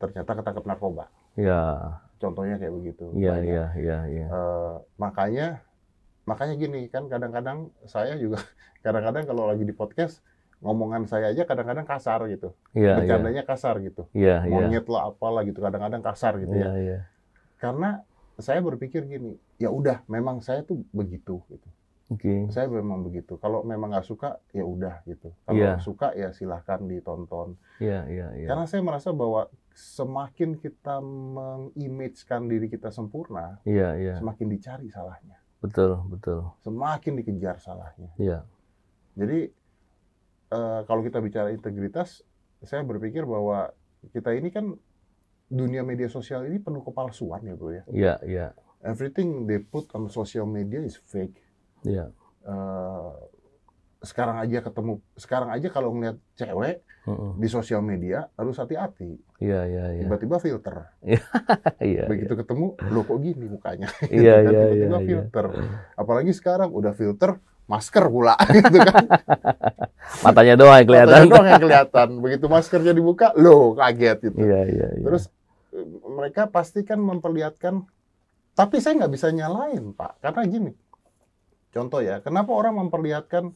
Ternyata ketangkep narkoba. Ya. Contohnya kayak begitu. Iya, iya, iya, iya. Uh, makanya makanya gini kan kadang-kadang saya juga <laughs> kadang-kadang kalau lagi di podcast ngomongan saya aja kadang-kadang kasar gitu. Iya, iya. Bercandanya ya. kasar gitu. Iya, iya. Monyet lah apalah gitu kadang-kadang kasar gitu iya, ya. Iya, iya. Karena saya berpikir gini, ya udah memang saya tuh begitu gitu. Oke. Okay. Saya memang begitu. Kalau memang nggak suka ya udah gitu. Kalau yeah. suka ya silahkan ditonton. Iya, yeah, iya, yeah, iya. Yeah. Karena saya merasa bahwa semakin kita mengimagekan diri kita sempurna, iya, iya. semakin dicari salahnya. Betul, betul. Semakin dikejar salahnya. Iya. Jadi e, kalau kita bicara integritas, saya berpikir bahwa kita ini kan dunia media sosial ini penuh kepalsuan ya, Bro ya. Iya, iya. Everything they put on social media is fake. Iya. Eh, sekarang aja ketemu sekarang aja kalau ngeliat cewek mm-hmm. di sosial media harus hati-hati. Iya iya iya. Tiba-tiba filter. Iya. <laughs> iya Begitu iya. ketemu lo kok gini mukanya. <laughs> Iya, gitu kan, iya, iya iya iya. Tiba-tiba filter. Iya. Apalagi sekarang udah filter masker pula <laughs> gitu kan. Matanya doang yang kelihatan. Matanya doang yang kelihatan. Begitu maskernya dibuka, lo kaget gitu. Iya iya iya. Terus eh, mereka pasti kan memperlihatkan tapi saya nggak bisa nyalain, Pak. Karena gini. Contoh ya, kenapa orang memperlihatkan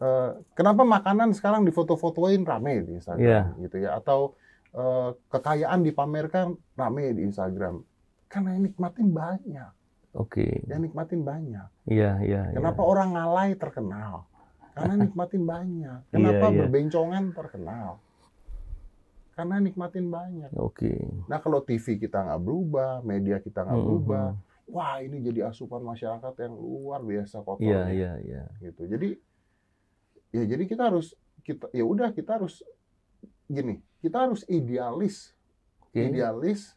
Uh, kenapa makanan sekarang difoto-fotoin rame di Instagram yeah. gitu ya atau uh, kekayaan dipamerkan rame di Instagram karena yang nikmatin banyak. Oke. Okay. Yang nikmatin banyak. Iya, yeah, iya. Yeah, Kenapa yeah. orang ngalai terkenal? Karena <laughs> nikmatin banyak. Iya, kenapa yeah, yeah. berbencongan terkenal? Karena nikmatin banyak. Oke. Okay. Nah kalau TV kita nggak berubah, media kita nggak mm -hmm. berubah, hmm. wah ini jadi asupan masyarakat yang luar biasa kotornya. Iya, iya, iya. Gitu. Jadi ya jadi kita harus kita ya udah kita harus gini kita harus idealis okay. idealis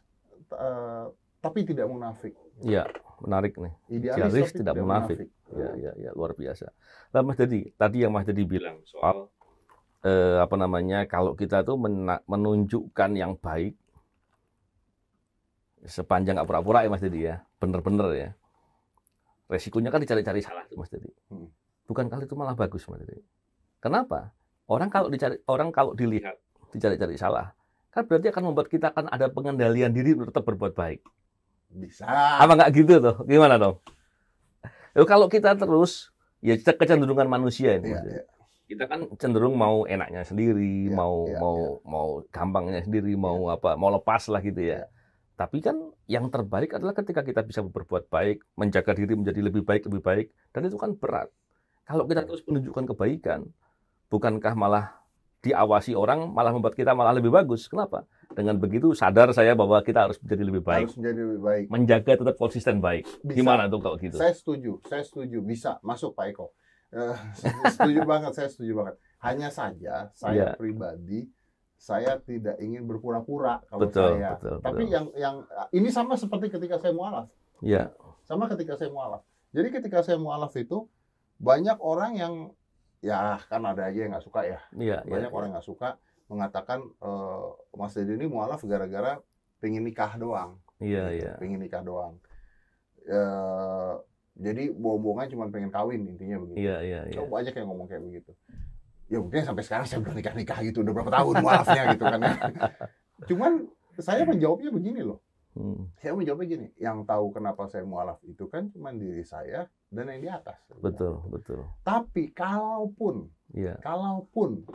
uh, tapi tidak munafik ya menarik nih idealis, idealis tidak, tidak munafik, munafik. ya ya ya luar biasa lah mas Dedi tadi yang mas Dedi bilang soal eh, apa namanya kalau kita tuh menunjukkan yang baik sepanjang nggak pura-pura ya Mas Dedi ya, bener-bener ya. Resikonya kan dicari-cari salah tuh Mas Dedi. Hmm. Bukan kali itu malah bagus Mas Dedi. Kenapa? Orang kalau dicari orang kalau dilihat iya. dicari-cari salah, kan berarti akan membuat kita akan ada pengendalian diri untuk tetap berbuat baik. Bisa. Apa nggak gitu tuh? Gimana dong? kalau kita terus ya kita kecenderungan manusia ini. Iya, iya. Kita kan cenderung mau enaknya sendiri, ya, mau ya, mau ya. mau gampangnya sendiri, iya. mau ya. apa? Mau lepas lah gitu ya. ya. Tapi kan yang terbaik adalah ketika kita bisa berbuat baik, menjaga diri menjadi lebih baik, lebih baik, dan itu kan berat. Kalau kita terus menunjukkan kebaikan, bukankah malah diawasi orang malah membuat kita malah lebih bagus. Kenapa? Dengan begitu sadar saya bahwa kita harus menjadi lebih baik. Harus menjadi lebih baik. Menjaga tetap konsisten baik. Bisa. Gimana tuh kalau gitu? Saya setuju, saya setuju. Bisa masuk Pak Eko. Uh, <laughs> setuju banget, saya setuju banget. Hanya saja saya yeah. pribadi saya tidak ingin berpura-pura kalau betul, saya. Betul, Tapi betul. yang yang ini sama seperti ketika saya mualaf. Iya. Yeah. Sama ketika saya mualaf. Jadi ketika saya mualaf itu banyak orang yang ya kan ada aja yang nggak suka ya. Iya, iya Banyak ya. orang nggak suka mengatakan uh, Mas Dedi ini mualaf gara-gara pengen nikah doang. Iya, gitu. iya. Pengen nikah doang. Uh, jadi bohong-bohongan cuma pengen kawin intinya begitu. Iya, iya, iya. Oh, banyak yang ngomong kayak begitu. Ya mungkin sampai sekarang saya belum nikah-nikah gitu, udah berapa tahun mualafnya gitu kan. Ya. <laughs> Cuman saya menjawabnya begini loh. Hmm. Saya menjawabnya gini, yang tahu kenapa saya mualaf itu kan cuma diri saya dan yang di atas. Gitu. Betul, betul. Tapi kalaupun, ya. kalaupun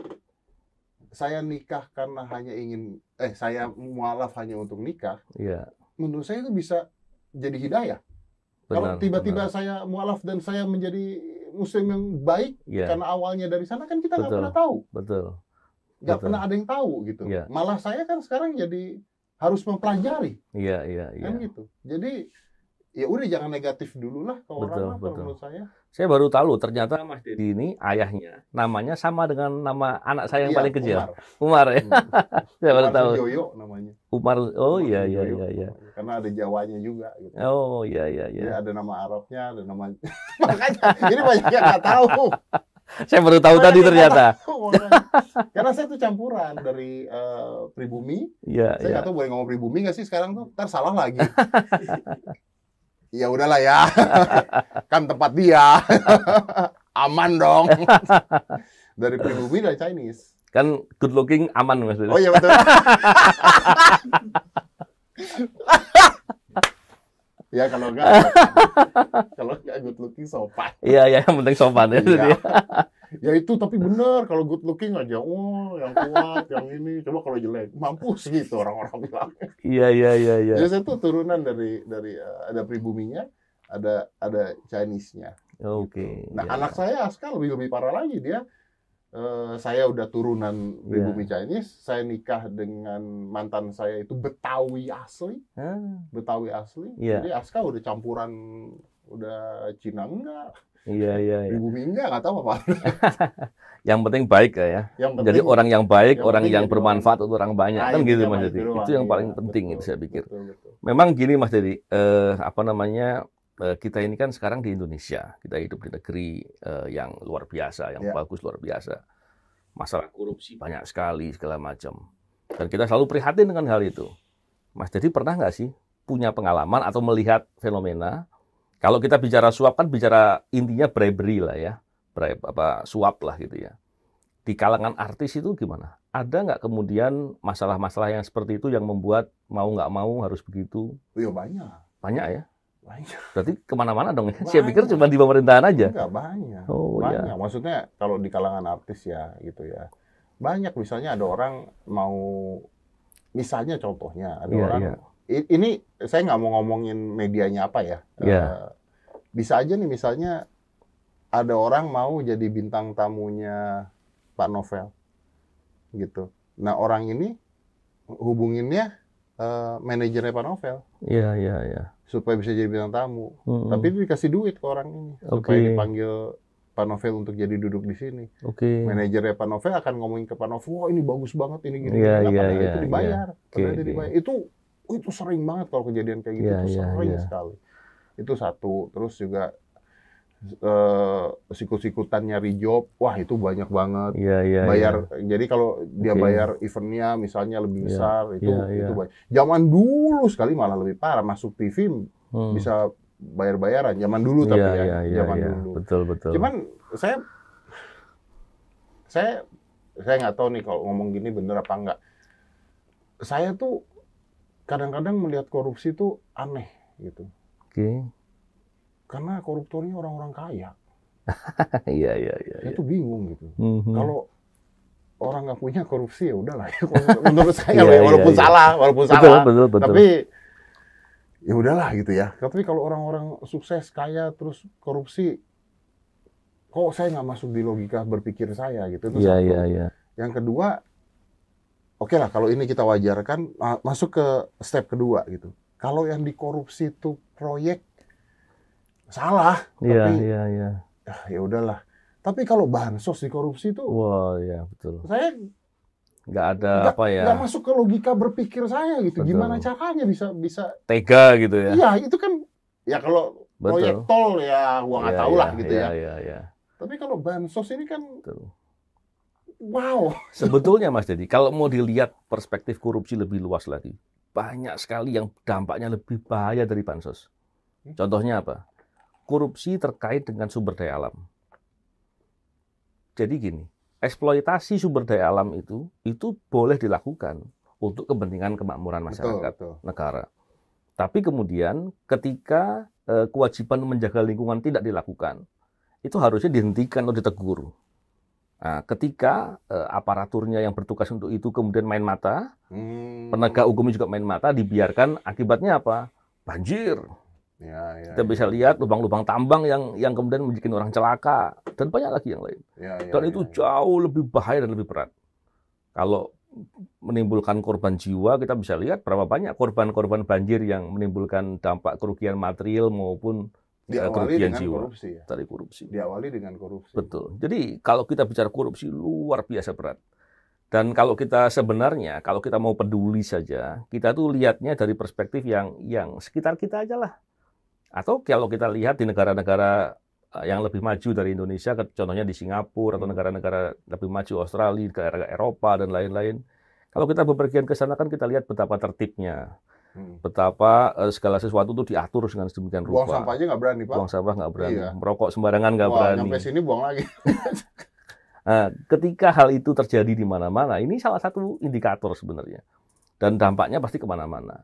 saya nikah karena hanya ingin, eh saya mualaf hanya untuk nikah, ya. menurut saya itu bisa jadi hidayah. Benar, Kalau tiba-tiba saya mualaf dan saya menjadi muslim yang baik ya. karena awalnya dari sana kan kita nggak pernah tahu. Betul. Nggak pernah ada yang tahu gitu. Ya. Malah saya kan sekarang jadi harus mempelajari. Iya, iya, iya. Kan gitu. Jadi ya udah jangan negatif dulu lah ke orang betul, lah, menurut saya. Saya baru tahu ternyata Mas ini ayahnya namanya sama dengan nama anak saya yang iya, paling kecil. Umar. Umar ya. Hmm. <laughs> saya Umar baru tahu. Joyo namanya. Umar oh iya iya iya iya. Karena ada Jawanya juga gitu. Oh iya iya iya. ada nama Arabnya, ada nama <laughs> Makanya ini banyak yang nggak tahu. <laughs> Saya baru tahu tadi ternyata. Tahu, Karena saya tuh campuran dari uh, pribumi. Iya, saya nggak ya. tahu boleh ngomong pribumi nggak sih sekarang tuh. tersalah salah lagi ya udahlah ya <laughs> kan tempat dia <laughs> aman dong <laughs> dari pribumi dari Chinese kan good looking aman maksudnya oh iya betul ya kalau enggak kalau enggak good looking sopan iya iya yang penting sopan ya, ya ya itu tapi benar kalau good looking aja oh yang kuat yang ini coba kalau jelek mampus gitu orang-orang bilang iya iya iya ya jadi itu turunan dari dari eh, ada pribuminya ada ada Chinese-nya gitu. oke okay, gitu. nah ya. anak saya Aska lebih lebih parah lagi dia Uh, saya udah turunan pribumi yeah. Chinese, saya nikah dengan mantan saya itu Betawi asli, huh? Betawi asli. Yeah. Jadi Aska udah campuran, udah Cina enggak, Iya iya. Di iya. bumi enggak nggak tahu apa. apa. <laughs> yang penting baik ya. Yang penting, jadi orang yang baik, yang orang yang bermanfaat untuk orang banyak nah, kan gitu Mas Jadi. Itu yang paling iya, penting betul, itu saya pikir. Betul, betul. Memang gini Mas Jadi, eh, apa namanya eh, kita ini kan sekarang di Indonesia, kita hidup di negeri eh, yang luar biasa, yang ya. bagus luar biasa. Masalah korupsi banyak sekali segala macam. Dan kita selalu prihatin dengan hal itu. Mas Jadi pernah nggak sih punya pengalaman atau melihat fenomena kalau kita bicara suap kan bicara intinya bribery lah ya, bribe apa suap lah gitu ya. Di kalangan artis itu gimana? Ada nggak kemudian masalah-masalah yang seperti itu yang membuat mau nggak mau harus begitu? Iya banyak. Banyak ya. Banyak. Berarti kemana-mana dong ya? Banyak. Saya pikir cuma di pemerintahan aja. Enggak banyak. Oh iya. banyak. Ya. Maksudnya kalau di kalangan artis ya gitu ya. Banyak misalnya ada orang mau misalnya contohnya ada yeah, orang yeah ini saya nggak mau ngomongin medianya apa ya. Yeah. Iya. bisa aja nih misalnya ada orang mau jadi bintang tamunya Pak Novel gitu. Nah orang ini hubunginnya uh, manajernya Pak Novel. Iya yeah, iya yeah, iya. Yeah. Supaya bisa jadi bintang tamu. Mm -hmm. Tapi dikasih duit ke orang ini okay. supaya dipanggil Pak Novel untuk jadi duduk di sini. Oke. Okay. Manajernya Pak Novel akan ngomongin ke Pak Novel, wah ini bagus banget ini gini. Iya iya nah, iya, iya. iya. Itu dibayar. Yeah. Okay, itu dibayar. Itu oh, itu sering banget kalau kejadian kayak gitu yeah, itu yeah, sering yeah. sekali itu satu terus juga uh, eh, sikut-sikutan nyari job wah itu banyak banget yeah, yeah, iya. bayar yeah. jadi kalau dia okay. bayar eventnya misalnya lebih yeah, besar itu yeah, yeah. itu iya. banyak zaman dulu sekali malah lebih parah masuk TV hmm. bisa bayar-bayaran zaman dulu iya, tapi yeah, ya yeah, yeah, zaman yeah. dulu betul betul cuman saya saya saya nggak tahu nih kalau ngomong gini bener apa enggak saya tuh kadang-kadang melihat korupsi itu aneh gitu. Oke. Karena koruptornya orang-orang kaya. <laughs> Iya iya iya. Saya iya. tuh bingung gitu. Mhm. Kalau orang nggak punya korupsi ya udahlah ya. menurut saya loh, iya, ya, iya, walaupun salah walaupun salah betul, tapi ya udahlah gitu ya tapi kalau orang-orang sukses kaya terus korupsi kok saya nggak masuk di logika berpikir saya gitu Iya iya iya. yang kedua oke okay lah kalau ini kita wajarkan masuk ke step kedua gitu. Kalau yang dikorupsi itu proyek salah, yeah, tapi yeah, iya. yeah. ya udahlah. Tapi kalau bansos dikorupsi itu, wah wow, ya betul. Saya nggak ada gak, apa ya nggak masuk ke logika berpikir saya gitu Betul. gimana caranya bisa bisa tega gitu ya iya itu kan ya kalau Betul. proyek tol ya gua nggak ya, tahu lah iya, gitu ya, yeah, yeah, yeah. tapi kalau bansos ini kan Betul. Wow. <laughs> Sebetulnya Mas Dedi, kalau mau dilihat perspektif korupsi lebih luas lagi, banyak sekali yang dampaknya lebih bahaya dari bansos. Hmm. Contohnya apa? Korupsi terkait dengan sumber daya alam. Jadi gini, eksploitasi sumber daya alam itu itu boleh dilakukan untuk kepentingan kemakmuran masyarakat betul, betul. negara. Tapi kemudian ketika eh, kewajiban menjaga lingkungan tidak dilakukan, itu harusnya dihentikan atau ditegur Nah, ketika eh, aparaturnya yang bertugas untuk itu kemudian main mata, hmm. penegak hukum juga main mata, dibiarkan akibatnya apa? Banjir. Ya, ya, Kita ya. bisa lihat lubang-lubang tambang yang yang kemudian membuat orang celaka dan banyak lagi yang lain. Ya, ya, dan itu ya, ya. jauh lebih bahaya dan lebih berat. Kalau menimbulkan korban jiwa, kita bisa lihat berapa banyak korban-korban banjir yang menimbulkan dampak kerugian material maupun diawali kerugian dengan jiwa korupsi, ya? dari korupsi. Diawali dengan korupsi. Betul. Jadi kalau kita bicara korupsi luar biasa berat. Dan kalau kita sebenarnya kalau kita mau peduli saja, kita tuh lihatnya dari perspektif yang yang sekitar kita aja lah. Atau kalau kita lihat di negara-negara eh, yang lebih maju dari Indonesia, contohnya di Singapura atau hmm. negara-negara lebih maju Australia, negara Eropa dan lain-lain. Kalau kita bepergian ke sana kan kita lihat betapa tertibnya, Hmm. Betapa eh, segala sesuatu itu diatur dengan sedemikian rupa. Buang sampah aja nggak berani, Pak. Buang sampah nggak berani. Iya. Merokok sembarangan nggak berani. Sampai sini buang lagi. <laughs> nah, ketika hal itu terjadi di mana-mana, ini salah satu indikator sebenarnya. Dan dampaknya pasti kemana-mana.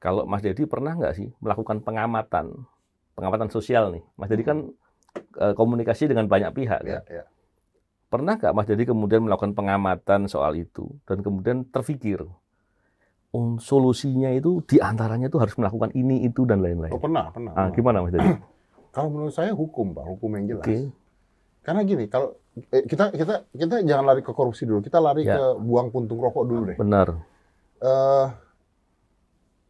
Kalau Mas Dedi pernah nggak sih melakukan pengamatan, pengamatan sosial nih? Mas Dedi kan eh, komunikasi dengan banyak pihak. ya. kan? iya. Pernah nggak Mas Dedi kemudian melakukan pengamatan soal itu dan kemudian terfikir um, solusinya itu diantaranya itu harus melakukan ini itu dan lain-lain. Oh pernah pernah. Ah, gimana mas Dedi? <clears throat> kalau menurut saya hukum pak hukum yang jelas. Okay. Karena gini kalau eh, kita kita kita jangan lari ke korupsi dulu kita lari ya. ke buang puntung rokok dulu deh. Benar. Uh,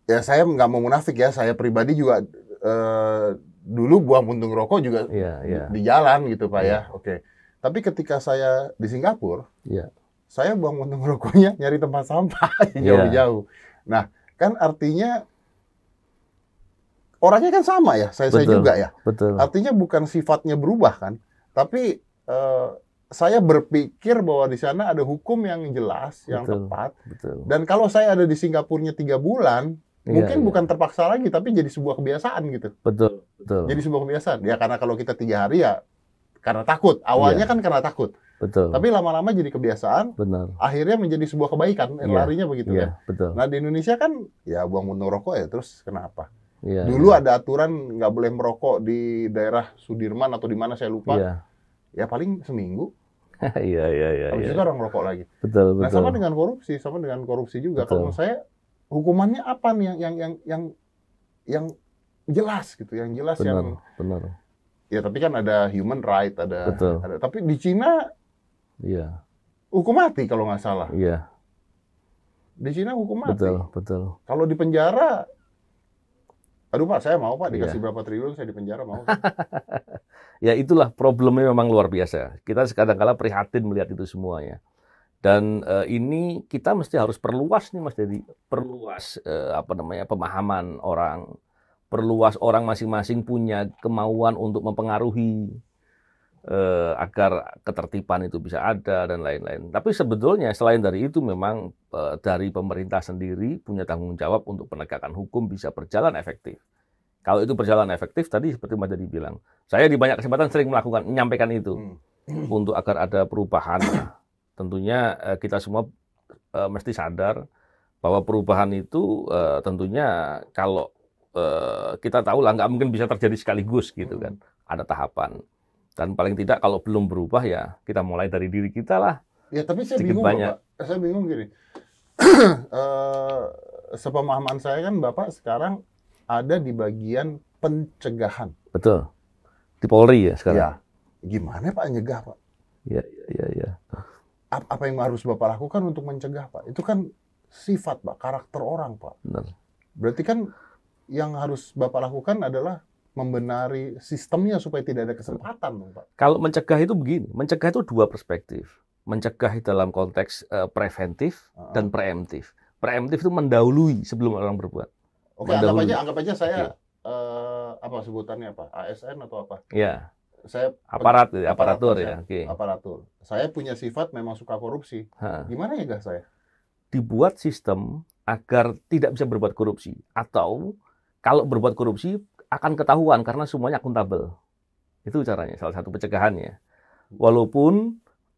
ya saya nggak mau munafik ya saya pribadi juga uh, dulu buang puntung rokok juga ya, ya. Di, di jalan gitu pak ya. ya. Oke. Okay. Tapi ketika saya di Singapura, ya saya bangun <laughs> rokoknya nyari tempat sampah <laughs> jauh-jauh. Yeah. Nah, kan artinya orangnya kan sama ya, saya saya juga ya. Betul. Artinya bukan sifatnya berubah kan, tapi eh, saya berpikir bahwa di sana ada hukum yang jelas, betul, yang tepat. Betul. Dan kalau saya ada di Singapurnya tiga bulan, yeah, mungkin yeah. bukan terpaksa lagi, tapi jadi sebuah kebiasaan gitu. Betul, betul. Jadi sebuah kebiasaan. Ya karena kalau kita tiga hari ya karena takut. Awalnya yeah. kan karena takut. Betul. Tapi lama-lama jadi kebiasaan. Benar. Akhirnya menjadi sebuah kebaikan. Yeah. Iya. Larinya begitu yeah, kan. Betul. Nah di Indonesia kan ya buang puntung rokok ya terus kenapa? Yeah, Dulu iya. ada aturan nggak boleh merokok di daerah Sudirman atau di mana saya lupa. Yeah. Ya paling seminggu. <laughs> Iya iya iya. Habis iya. itu orang merokok lagi. Betul nah, betul. Nah sama dengan korupsi, sama dengan korupsi juga. Betul. Kalau menurut saya hukumannya apa nih yang yang yang yang yang jelas gitu, yang jelas benar, yang benar. Ya tapi kan ada human right, ada Betul. ada tapi di Cina Iya. Hukum mati kalau nggak salah. Iya. Di Cina hukum mati. Betul, betul. Kalau di penjara, aduh Pak, saya mau Pak dikasih iya. berapa triliun saya di penjara mau. <laughs> ya itulah problemnya memang luar biasa. Kita kadang-kala prihatin melihat itu semuanya. Dan uh, ini kita mesti harus perluas nih Mas jadi perluas uh, apa namanya pemahaman orang, perluas orang masing-masing punya kemauan untuk mempengaruhi eh, agar ketertiban itu bisa ada dan lain-lain. Tapi sebetulnya selain dari itu memang eh, dari pemerintah sendiri punya tanggung jawab untuk penegakan hukum bisa berjalan efektif. Kalau itu berjalan efektif tadi seperti Mas Jadi bilang, saya di banyak kesempatan sering melakukan menyampaikan itu hmm. untuk agar ada perubahan. Tentunya eh, kita semua eh, mesti sadar bahwa perubahan itu eh, tentunya kalau eh, kita tahu lah nggak mungkin bisa terjadi sekaligus gitu kan, hmm. ada tahapan. Dan paling tidak kalau belum berubah ya kita mulai dari diri kita lah. Ya tapi saya Sedikit bingung banyak. Bapak. Saya bingung gini. uh, <clears throat> sepemahaman saya kan Bapak sekarang ada di bagian pencegahan. Betul. Di Polri ya sekarang. Ya. Gimana Pak nyegah Pak? Ya, ya, ya. ya. Apa yang harus Bapak lakukan untuk mencegah Pak? Itu kan sifat Pak, karakter orang Pak. Benar. Berarti kan yang harus Bapak lakukan adalah membenari sistemnya supaya tidak ada kesempatan dong Pak. Kalau mencegah itu begini, mencegah itu dua perspektif. Mencegah dalam konteks uh, preventif uh -huh. dan preemptif. Preemptif itu mendahului sebelum orang berbuat. Oke, mendahului. anggap aja anggap aja saya uh, apa sebutannya apa? ASN atau apa? Iya. Saya aparat eh, aparatur, aparatur ya. ya oke. Okay. Aparatur. Saya punya sifat memang suka korupsi. Ha. Gimana ya gak saya? Dibuat sistem agar tidak bisa berbuat korupsi atau kalau berbuat korupsi akan ketahuan karena semuanya akuntabel. Itu caranya, salah satu pencegahannya. Walaupun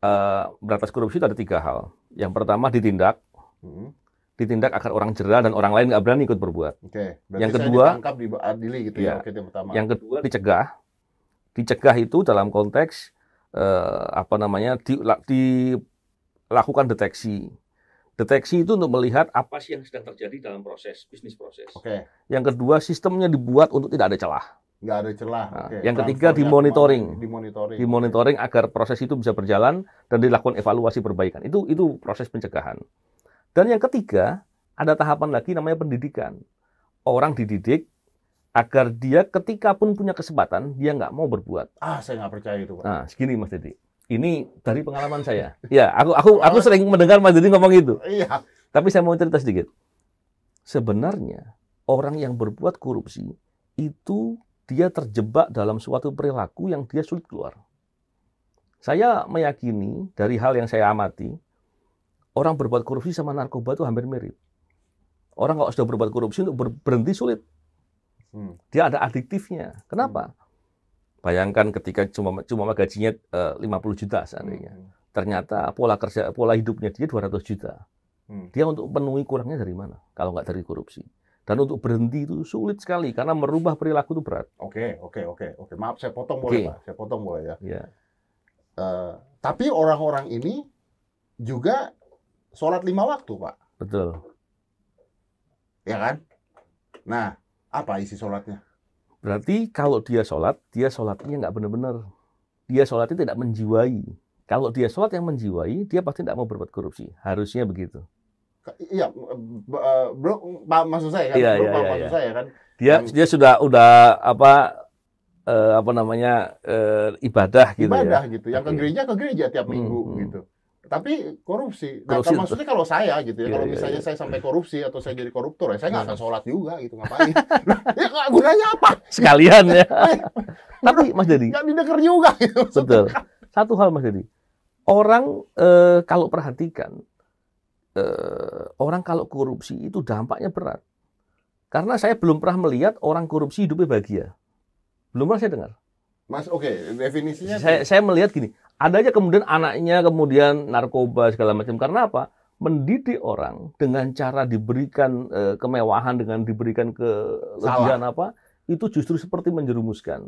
uh, eh, beratas korupsi itu ada tiga hal. Yang pertama ditindak, hmm. ditindak agar orang jera dan orang lain nggak berani ikut berbuat. Oke. Okay. Yang kedua, diadili di gitu ya. ya. Oke, yang Yang kedua dicegah. Dicegah itu dalam konteks uh, apa namanya dilakukan di deteksi Deteksi itu untuk melihat apa sih yang sedang terjadi dalam proses bisnis proses. Oke. Okay. Yang kedua sistemnya dibuat untuk tidak ada celah. Nggak ada celah. Nah, okay. Yang ketiga dimonitoring. Dimonitoring. Dimonitoring okay. agar proses itu bisa berjalan dan dilakukan evaluasi perbaikan. Itu itu proses pencegahan. Dan yang ketiga ada tahapan lagi namanya pendidikan. Orang dididik agar dia ketika pun punya kesempatan dia nggak mau berbuat. Ah saya nggak percaya itu. Pak. Nah segini Mas Didi ini dari pengalaman saya. Ya, aku aku aku sering mendengar Mas Didi ngomong itu. Iya. Tapi saya mau cerita sedikit. Sebenarnya orang yang berbuat korupsi itu dia terjebak dalam suatu perilaku yang dia sulit keluar. Saya meyakini dari hal yang saya amati, orang berbuat korupsi sama narkoba itu hampir mirip. Orang kalau sudah berbuat korupsi untuk berhenti sulit. Hmm. Dia ada adiktifnya. Kenapa? Bayangkan ketika cuma cuma gajinya eh, lima 50 juta seandainya. Hmm. Ternyata pola kerja pola hidupnya dia 200 juta. Hmm. Dia untuk penuhi kurangnya dari mana? Kalau nggak dari korupsi. Dan untuk berhenti itu sulit sekali karena merubah perilaku itu berat. Oke, okay, oke, okay, oke, okay, oke. Maaf saya potong boleh, Pak. Saya potong boleh ya. Yeah. Iya. Uh, tapi orang-orang ini juga sholat lima waktu, Pak. Betul. Ya kan? Nah, apa isi sholatnya? Berarti kalau dia sholat, dia sholatnya nggak benar-benar. Dia sholatnya tidak menjiwai. Kalau dia sholat yang menjiwai, dia pasti tidak mau berbuat korupsi. Harusnya begitu. Iya, e, bro, maksud saya kan? Iya, bro, iya, iya, maksud iya. saya kan? Dia, Dan, dia sudah udah apa eh, apa namanya eh, ibadah gitu ya. ibadah ya. gitu yang ke gereja ke gereja tiap hmm, minggu hmm, gitu tapi korupsi. Nah, maksudnya kalau saya gitu ya, yeah, kalau yeah, misalnya yeah. saya sampai korupsi atau saya jadi koruptor ya, saya nggak akan iya. sholat juga gitu ngapain? nah, <laughs> ya gunanya apa? Sekalian ya. <laughs> Iya. tapi Mas Dedi. Nggak didengar juga gitu. Betul. Satu hal Mas Dedi, orang eh, kalau perhatikan eh, orang kalau korupsi itu dampaknya berat. Karena saya belum pernah melihat orang korupsi hidupnya bahagia. Belum pernah saya dengar. Mas, oke, okay, definisinya. Saya, saya melihat gini, ada aja kemudian anaknya kemudian narkoba segala macam karena apa mendidik orang dengan cara diberikan e, kemewahan dengan diberikan kelebihan apa itu justru seperti menjerumuskan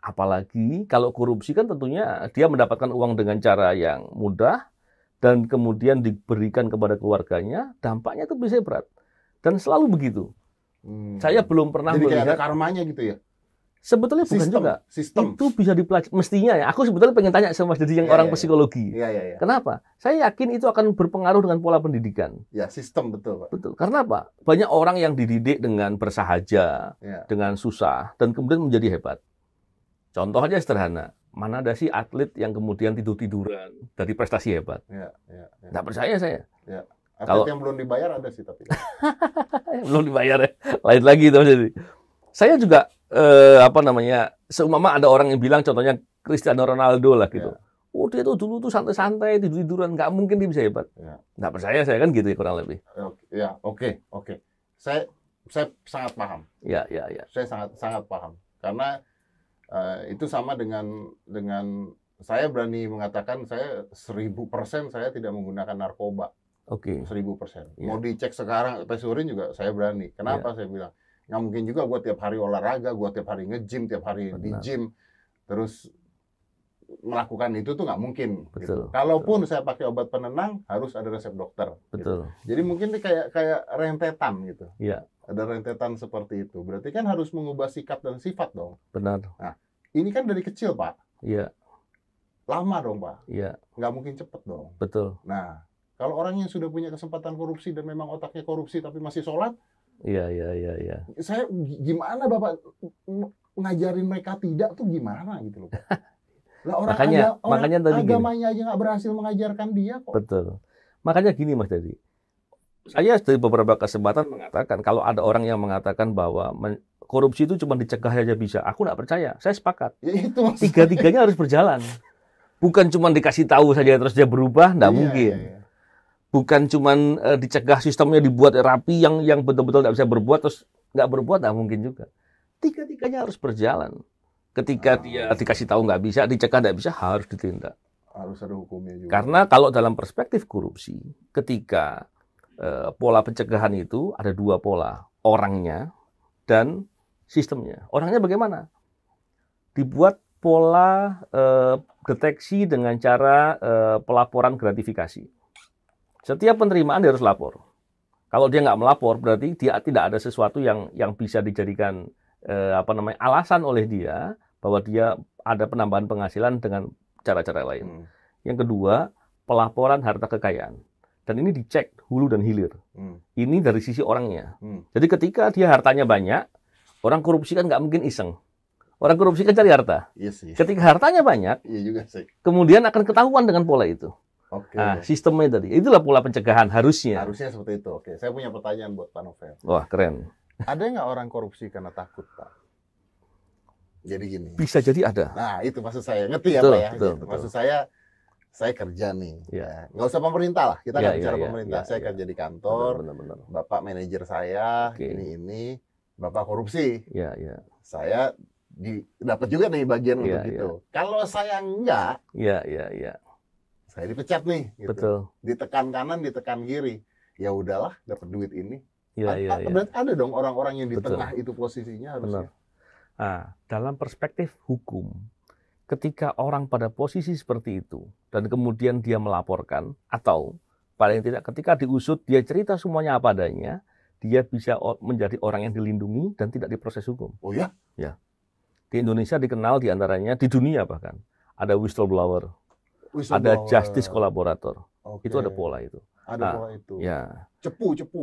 apalagi kalau korupsi kan tentunya dia mendapatkan uang dengan cara yang mudah dan kemudian diberikan kepada keluarganya dampaknya itu bisa berat dan selalu begitu hmm. saya belum pernah Jadi melihat kayak ada karmanya gitu ya Sebetulnya bukan sistem, juga. Sistem. Itu bisa dipelajari. Mestinya ya. Aku sebetulnya pengen tanya sama Mas Jadi yang ya, orang ya, psikologi. Ya, ya, ya. Kenapa? Saya yakin itu akan berpengaruh dengan pola pendidikan. Ya, sistem betul, Pak. Betul. Karena apa? Banyak orang yang dididik dengan bersahaja, ya. dengan susah, dan kemudian menjadi hebat. Contoh aja sederhana. Mana ada sih atlet yang kemudian tidur-tiduran dari prestasi hebat? Ya, ya, ya. Nggak percaya saya. Ya. Atlet kalau yang belum dibayar ada sih tapi <laughs> belum dibayar ya. Lain lagi itu jadi saya juga eh, apa namanya seumama ada orang yang bilang contohnya Cristiano Ronaldo lah gitu. Yeah. Oh dia tuh dulu tuh santai-santai tidur tiduran nggak mungkin dia bisa hebat. Yeah. Nggak percaya saya kan gitu ya kurang lebih. Ya, ya oke oke. Saya saya sangat paham. Ya ya ya. Saya sangat sangat paham karena uh, itu sama dengan dengan saya berani mengatakan saya seribu persen saya tidak menggunakan narkoba. Oke. Okay. Seribu persen. Ya. Mau dicek sekarang tes urin juga saya berani. Kenapa ya. saya bilang? nggak mungkin juga gue tiap hari olahraga, gue tiap hari nge-gym, tiap hari Benar. di gym, terus melakukan itu tuh nggak mungkin. Gitu. Betul. Gitu. Kalaupun betul. saya pakai obat penenang, harus ada resep dokter. Gitu. Betul. Gitu. Jadi mungkin nih kayak kayak rentetan gitu. Iya. Ada rentetan seperti itu. Berarti kan harus mengubah sikap dan sifat dong. Benar. Nah, ini kan dari kecil pak. Iya. Lama dong pak. Iya. Nggak mungkin cepet dong. Betul. Nah, kalau orang yang sudah punya kesempatan korupsi dan memang otaknya korupsi tapi masih sholat, Iya, iya, iya, iya. Saya gimana Bapak ngajarin mereka tidak tuh gimana gitu loh. <laughs> lah orang makanya, agama, orang makanya tadi agamanya gini. aja nggak berhasil mengajarkan dia kok. Betul. Makanya gini Mas Dedi. Saya dari beberapa kesempatan mengatakan kalau ada orang yang mengatakan bahwa men- korupsi itu cuma dicegah aja bisa. Aku nggak percaya. Saya sepakat. Ya, Tiga-tiganya harus berjalan. Bukan cuma dikasih tahu saja terus dia berubah, nggak iya, mungkin. Iya, iya bukan cuman uh, dicegah sistemnya dibuat rapi yang yang betul-betul -betul bisa berbuat terus nggak berbuat nggak mungkin juga tiga-tiganya harus berjalan ketika ah. dia dikasih tahu nggak bisa dicegah nggak bisa harus ditindak harus ada hukumnya juga karena kalau dalam perspektif korupsi ketika eh, pola pencegahan itu ada dua pola orangnya dan sistemnya orangnya bagaimana dibuat pola eh, deteksi dengan cara eh, pelaporan gratifikasi setiap penerimaan dia harus lapor. Kalau dia nggak melapor, berarti dia tidak ada sesuatu yang yang bisa dijadikan eh, apa namanya alasan oleh dia bahwa dia ada penambahan penghasilan dengan cara-cara lain. Hmm. Yang kedua, pelaporan harta kekayaan. Dan ini dicek hulu dan hilir. Hmm. Ini dari sisi orangnya. Hmm. Jadi ketika dia hartanya banyak, orang korupsi kan nggak mungkin iseng. Orang korupsi kan cari harta. Yes, iya yes. Ketika hartanya banyak, yes, iya yes. kemudian akan ketahuan dengan pola itu. Oke. Okay. Nah, sistemnya tadi. Itulah pola pencegahan harusnya. Harusnya seperti itu. Oke, saya punya pertanyaan buat Pak Novel. Wah, keren. Ada nggak orang korupsi karena takut, Pak? Jadi gini. Bisa jadi ada. Nah, itu maksud saya. Ngerti ya, Pak ya? Betul, gitu. betul. Maksud saya saya kerja nih. Ya. Nggak usah pemerintah lah. Kita ya, nggak iya, bicara ya, pemerintah. Ya, saya ya. kerja di kantor. Benar, benar, benar. Bapak manajer saya, okay. ini ini. Bapak korupsi. Ya, ya. Saya dapat juga nih bagian ya, untuk ya. itu. Kalau saya enggak, Iya iya ya saya dipecat nih gitu. Betul. Ditekan kanan, ditekan kiri. Ya udahlah dapat duit ini. Iya, iya, ya, ada dong orang-orang yang di Betul. tengah itu posisinya harusnya. Benar. Nah, dalam perspektif hukum, ketika orang pada posisi seperti itu dan kemudian dia melaporkan atau paling tidak ketika diusut dia cerita semuanya apa adanya, dia bisa menjadi orang yang dilindungi dan tidak diproses hukum. Oh ya? Ya. Di Indonesia dikenal diantaranya di dunia bahkan ada whistleblower ada justice kolaborator. Okay. Itu ada pola itu. Ada nah, pola itu. Ya. Cepu, cepu.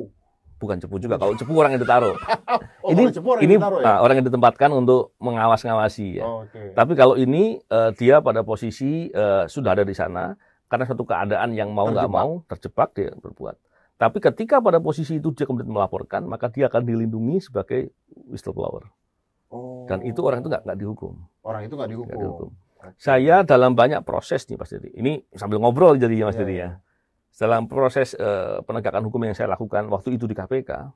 Bukan cepu juga. Kalau cepu orang yang ditaruh. <laughs> oh, ini cepu orang ini yang ditaruh, ya? nah, orang yang ditempatkan untuk mengawas-ngawasi ya. Oh, okay. Tapi kalau ini uh, dia pada posisi uh, sudah ada di sana karena satu keadaan yang mau nggak mau terjebak dia berbuat. Tapi ketika pada posisi itu dia kemudian melaporkan, maka dia akan dilindungi sebagai whistleblower. Oh. Dan itu orang itu nggak dihukum. Orang itu nggak dihukum. Gak dihukum. Saya dalam banyak proses nih Mas Diri. Ini sambil ngobrol jadi Mas ya, ya. Dalam proses uh, penegakan hukum yang saya lakukan waktu itu di KPK,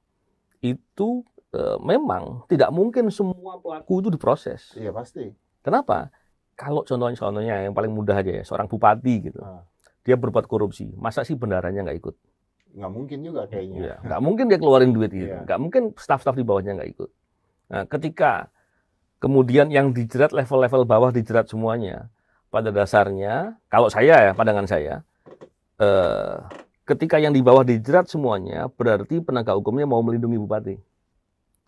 itu uh, memang tidak mungkin semua pelaku itu diproses. Iya pasti. Kenapa? Kalau contohnya-contohnya yang paling mudah aja ya, seorang bupati gitu. Ah. Dia berbuat korupsi, masa sih bendaranya nggak ikut? Nggak mungkin juga kayaknya. Nggak iya, nggak mungkin dia keluarin duit gitu. Nggak iya. Nggak mungkin staff-staff di bawahnya nggak ikut. Nah, ketika Kemudian yang dijerat level-level bawah dijerat semuanya. Pada dasarnya, kalau saya ya, pandangan saya, eh, ketika yang di bawah dijerat semuanya, berarti penegak hukumnya mau melindungi bupati.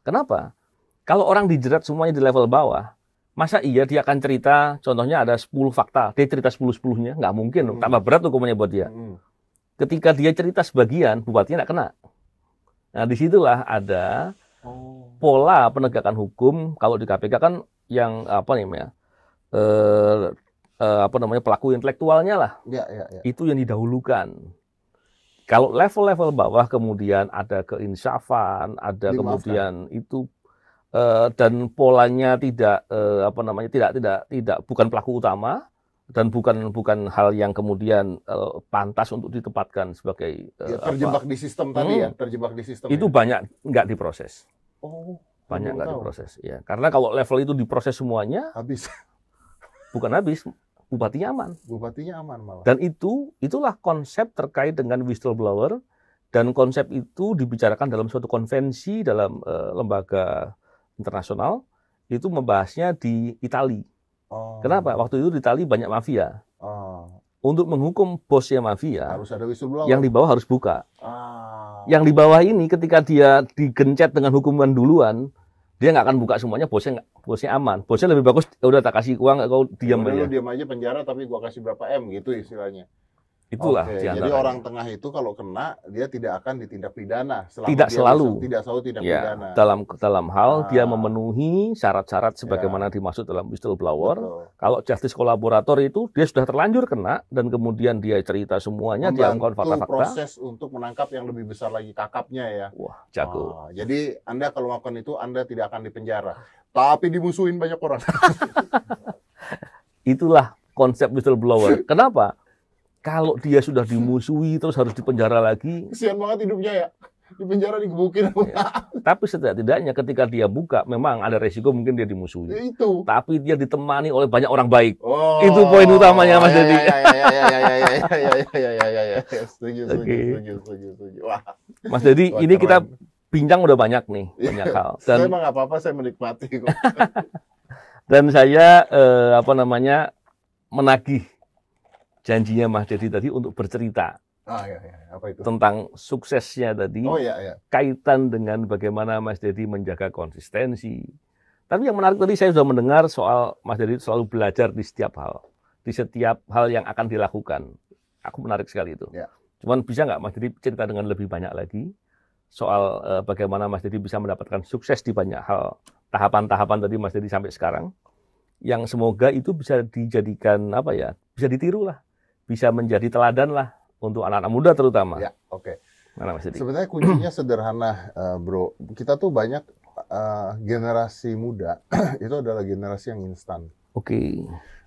Kenapa? Kalau orang dijerat semuanya di level bawah, masa iya dia akan cerita, contohnya ada 10 fakta, dia cerita 10-10-nya, nggak mungkin, hmm. tambah berat hukumannya buat dia. Hmm. Ketika dia cerita sebagian, bupatinya nggak kena. Nah, disitulah ada oh pola penegakan hukum kalau di KPK kan yang apa namanya eh, eh, apa namanya pelaku intelektualnya lah ya, ya, ya. itu yang didahulukan kalau level-level bawah kemudian ada keinsafan ada Dimaafkan. kemudian itu eh, dan polanya tidak eh, apa namanya tidak tidak tidak bukan pelaku utama dan bukan bukan hal yang kemudian uh, pantas untuk ditempatkan sebagai uh, ya, terjebak apa. di sistem tadi ya, hmm, ya terjebak di sistem itu ya. banyak nggak diproses Oh. Banyak nggak diproses. Ya, karena kalau level itu diproses semuanya, habis. Bukan habis, bupatinya aman. Bupatinya aman malah. Dan itu itulah konsep terkait dengan whistleblower dan konsep itu dibicarakan dalam suatu konvensi dalam uh, lembaga internasional itu membahasnya di Italia. Oh. Kenapa? Waktu itu di Italia banyak mafia. Oh. Untuk menghukum bosnya mafia, harus ada Yang di bawah harus buka. Ah. Yang di bawah ini ketika dia digencet dengan hukuman duluan, dia nggak akan buka semuanya bosnya nggak bosnya aman bosnya lebih bagus ya udah tak kasih uang kau diam aja dia diam aja penjara tapi gua kasih berapa m gitu istilahnya Itulah Oke, Jadi orang tengah itu kalau kena dia tidak akan ditindak pidana. Selama tidak dia selalu. Bisa, tidak selalu tidak ya, pidana. Dalam dalam hal nah. dia ah. memenuhi syarat-syarat ya. sebagaimana ya. dimaksud dalam whistleblower. Betul. Kalau justice kolaborator itu dia sudah terlanjur kena dan kemudian dia cerita semuanya, dia fakta-fakta. proses untuk menangkap yang lebih besar lagi kakapnya ya. Wah, jago. Ah, jadi Anda kalau melakukan itu Anda tidak akan dipenjara, tapi dimusuhin banyak orang. <laughs> Itulah konsep whistleblower. Kenapa? kalau dia sudah dimusuhi terus harus dipenjara lagi. Kesian banget hidupnya ya. Di penjara digebukin. Ya. Tapi setidak-tidaknya ketika dia buka memang ada resiko mungkin dia dimusuhi. itu. Tapi dia ditemani oleh banyak orang baik. Oh, itu poin utamanya Mas Dedi. Setuju setuju setuju setuju. Wah. Mas Dedi, ini keren. kita bincang udah banyak nih, banyak hal. Dan, saya emang apa-apa saya menikmati kok. Dan saya eh, apa namanya? menagih janjinya Mas Dedi tadi untuk bercerita. Ah, iya, iya, iya. Apa itu? Tentang suksesnya tadi, oh, iya, iya. kaitan dengan bagaimana Mas Dedi menjaga konsistensi. Tapi yang menarik tadi saya sudah mendengar soal Mas Dedi selalu belajar di setiap hal, di setiap hal yang akan dilakukan. Aku menarik sekali itu. Ya. Cuman bisa nggak Mas Dedi cerita dengan lebih banyak lagi soal uh, bagaimana Mas Dedi bisa mendapatkan sukses di banyak hal, tahapan-tahapan tadi Mas Dedi sampai sekarang, yang semoga itu bisa dijadikan apa ya, bisa ditiru lah bisa menjadi teladan lah untuk anak-anak muda terutama. Ya, oke. Okay. Sebenarnya kuncinya sederhana, uh, Bro. Kita tuh banyak uh, generasi muda <clears throat> itu adalah generasi yang instan. Oke.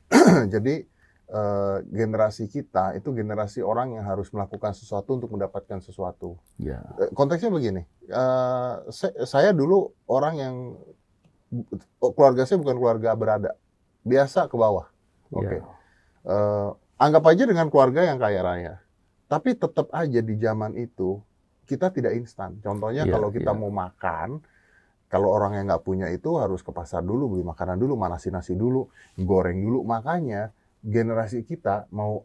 Okay. <clears throat> Jadi uh, generasi kita itu generasi orang yang harus melakukan sesuatu untuk mendapatkan sesuatu. Ya. Yeah. Konteksnya begini, uh, saya, saya dulu orang yang oh, keluarga saya bukan keluarga berada, biasa ke bawah. Ya. Oke. Okay. Yeah. Anggap aja dengan keluarga yang kaya raya. Tapi tetap aja di zaman itu kita tidak instan. Contohnya yeah, kalau kita yeah. mau makan, kalau orang yang nggak punya itu harus ke pasar dulu beli makanan dulu, manasin nasi dulu, goreng dulu. Makanya generasi kita mau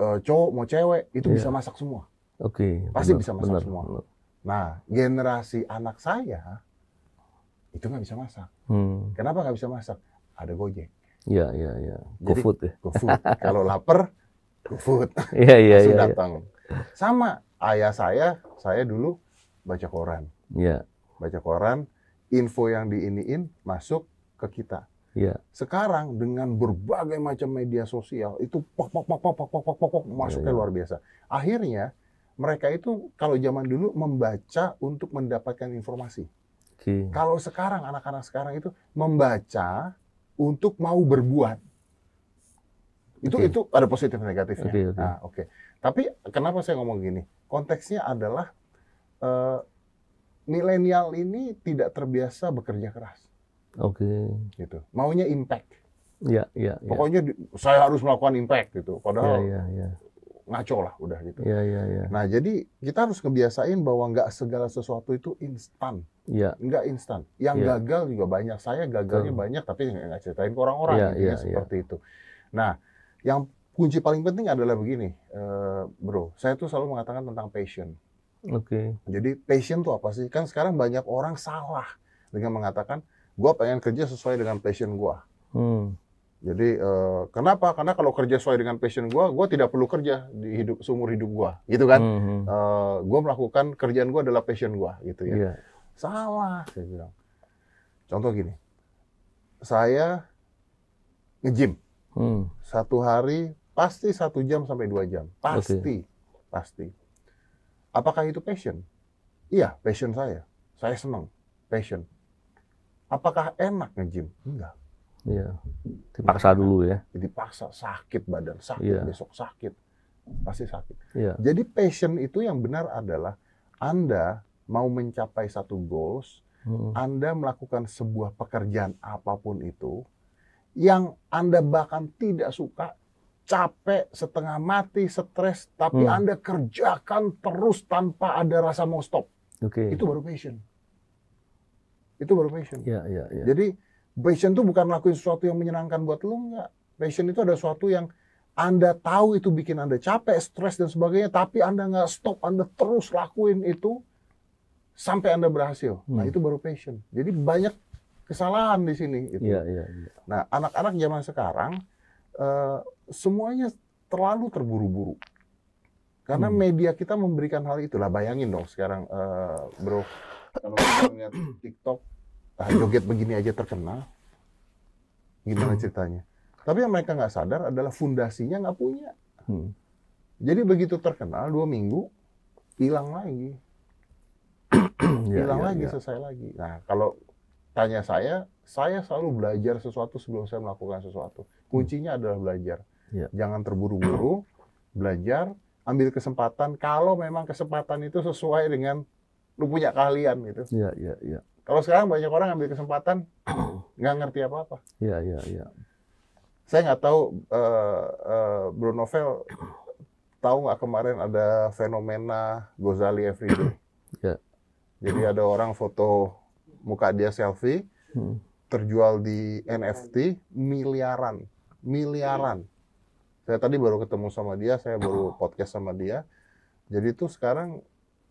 uh, cowok mau cewek itu yeah. bisa masak semua. Oke. Okay, Pasti bener, bisa masak bener, semua. Bener. Nah generasi anak saya itu nggak bisa masak. Hmm. Kenapa nggak bisa masak? Ada gojek. Iya, iya, iya. GoFood ya. GoFood. <laughs> Kalau lapar, GoFood. Iya, iya, iya, iya. datang. Sama ayah saya, saya dulu baca koran. Iya. Baca koran, info yang diiniin masuk ke kita. Iya. Sekarang dengan berbagai macam media sosial itu pok pok pok pok pok pok pok, pok iya, masuknya ya, luar biasa. Akhirnya mereka itu kalau zaman dulu membaca untuk mendapatkan informasi. Okay. Kalau sekarang anak-anak sekarang itu membaca untuk mau berbuat. Itu okay. itu ada positif negatifnya. Oke. Okay, okay. Nah, okay. Tapi kenapa saya ngomong gini? Konteksnya adalah uh, milenial ini tidak terbiasa bekerja keras. Oke. Okay. Gitu. Maunya impact. Iya, iya. iya. Pokoknya saya harus melakukan impact gitu. Padahal ya, ya, ya ngaco lah udah gitu. Iya, iya, iya. Nah, jadi kita harus ngebiasain bahwa nggak segala sesuatu itu instan. Iya. Nggak instan. Yang ya. gagal juga banyak. Saya gagalnya hmm. banyak tapi nggak ceritain ke orang-orang. Iya, iya, iya, seperti itu. Nah, yang kunci paling penting adalah begini, eh, bro. Saya tuh selalu mengatakan tentang passion. Oke. Okay. Jadi passion tuh apa sih? Kan sekarang banyak orang salah dengan mengatakan, gue pengen kerja sesuai dengan passion gue. Hmm. Jadi uh, kenapa? Karena kalau kerja sesuai dengan passion gue, gue tidak perlu kerja di hidup seumur hidup gue, gitu kan? Mm -hmm. uh, hmm. eh, gue melakukan kerjaan gue adalah passion gue, gitu ya. Yeah. Salah, saya bilang. Contoh gini, saya ngejim hmm. satu hari pasti satu jam sampai dua jam, pasti, okay. pasti. Apakah itu passion? Iya, passion saya. Saya senang, passion. Apakah enak ngejim? Enggak. Iya. Dipaksa dulu ya. Dipaksa sakit badan, sakit iya. besok sakit. Pasti sakit. Iya. Jadi passion itu yang benar adalah Anda mau mencapai satu goals, hmm. Anda melakukan sebuah pekerjaan apapun itu yang Anda bahkan tidak suka, capek, setengah mati, stres, tapi hmm. Anda kerjakan terus tanpa ada rasa mau stop. Okay. Itu baru passion. Itu baru passion. ya, ya. Jadi Passion itu bukan lakuin sesuatu yang menyenangkan buat lo enggak. Passion itu ada sesuatu yang anda tahu itu bikin Anda capek, stres dan sebagainya, tapi Anda nggak stop, Anda terus lakuin itu sampai Anda berhasil. Nah, hmm. Nah, itu baru passion. Jadi banyak kesalahan di sini. Gitu. iya. ya, Nah, anak-anak zaman sekarang uh, semuanya terlalu terburu-buru. Karena hmm. media kita memberikan hal itulah. bayangin dong sekarang, uh, bro. Kalau kita lihat TikTok, Ah, joget begini aja terkenal. Gimana hmm. ceritanya? Tapi yang mereka nggak sadar adalah fundasinya nggak punya. Hmm. Jadi begitu terkenal dua minggu hilang lagi, <clears throat> ya, hilang ya, lagi ya. selesai lagi. Nah kalau tanya saya, saya selalu belajar sesuatu sebelum saya melakukan sesuatu. Hmm. Kuncinya hmm. adalah belajar. Ya. Jangan terburu-buru, belajar, ambil kesempatan. Kalau memang kesempatan itu sesuai dengan lu punya keahlian gitu. Iya iya iya. Kalau sekarang banyak orang ambil kesempatan <clears throat> nggak ngerti apa-apa. Iya, iya, iya. Saya nggak tahu uh, eh, uh, eh, Bruno Novel tahu nggak kemarin ada fenomena Gozali Everyday. Iya. <clears throat> Jadi ada orang foto muka dia selfie hmm. terjual di NFT miliaran, miliaran. Saya tadi baru ketemu sama dia, saya baru <clears throat> podcast sama dia. Jadi itu sekarang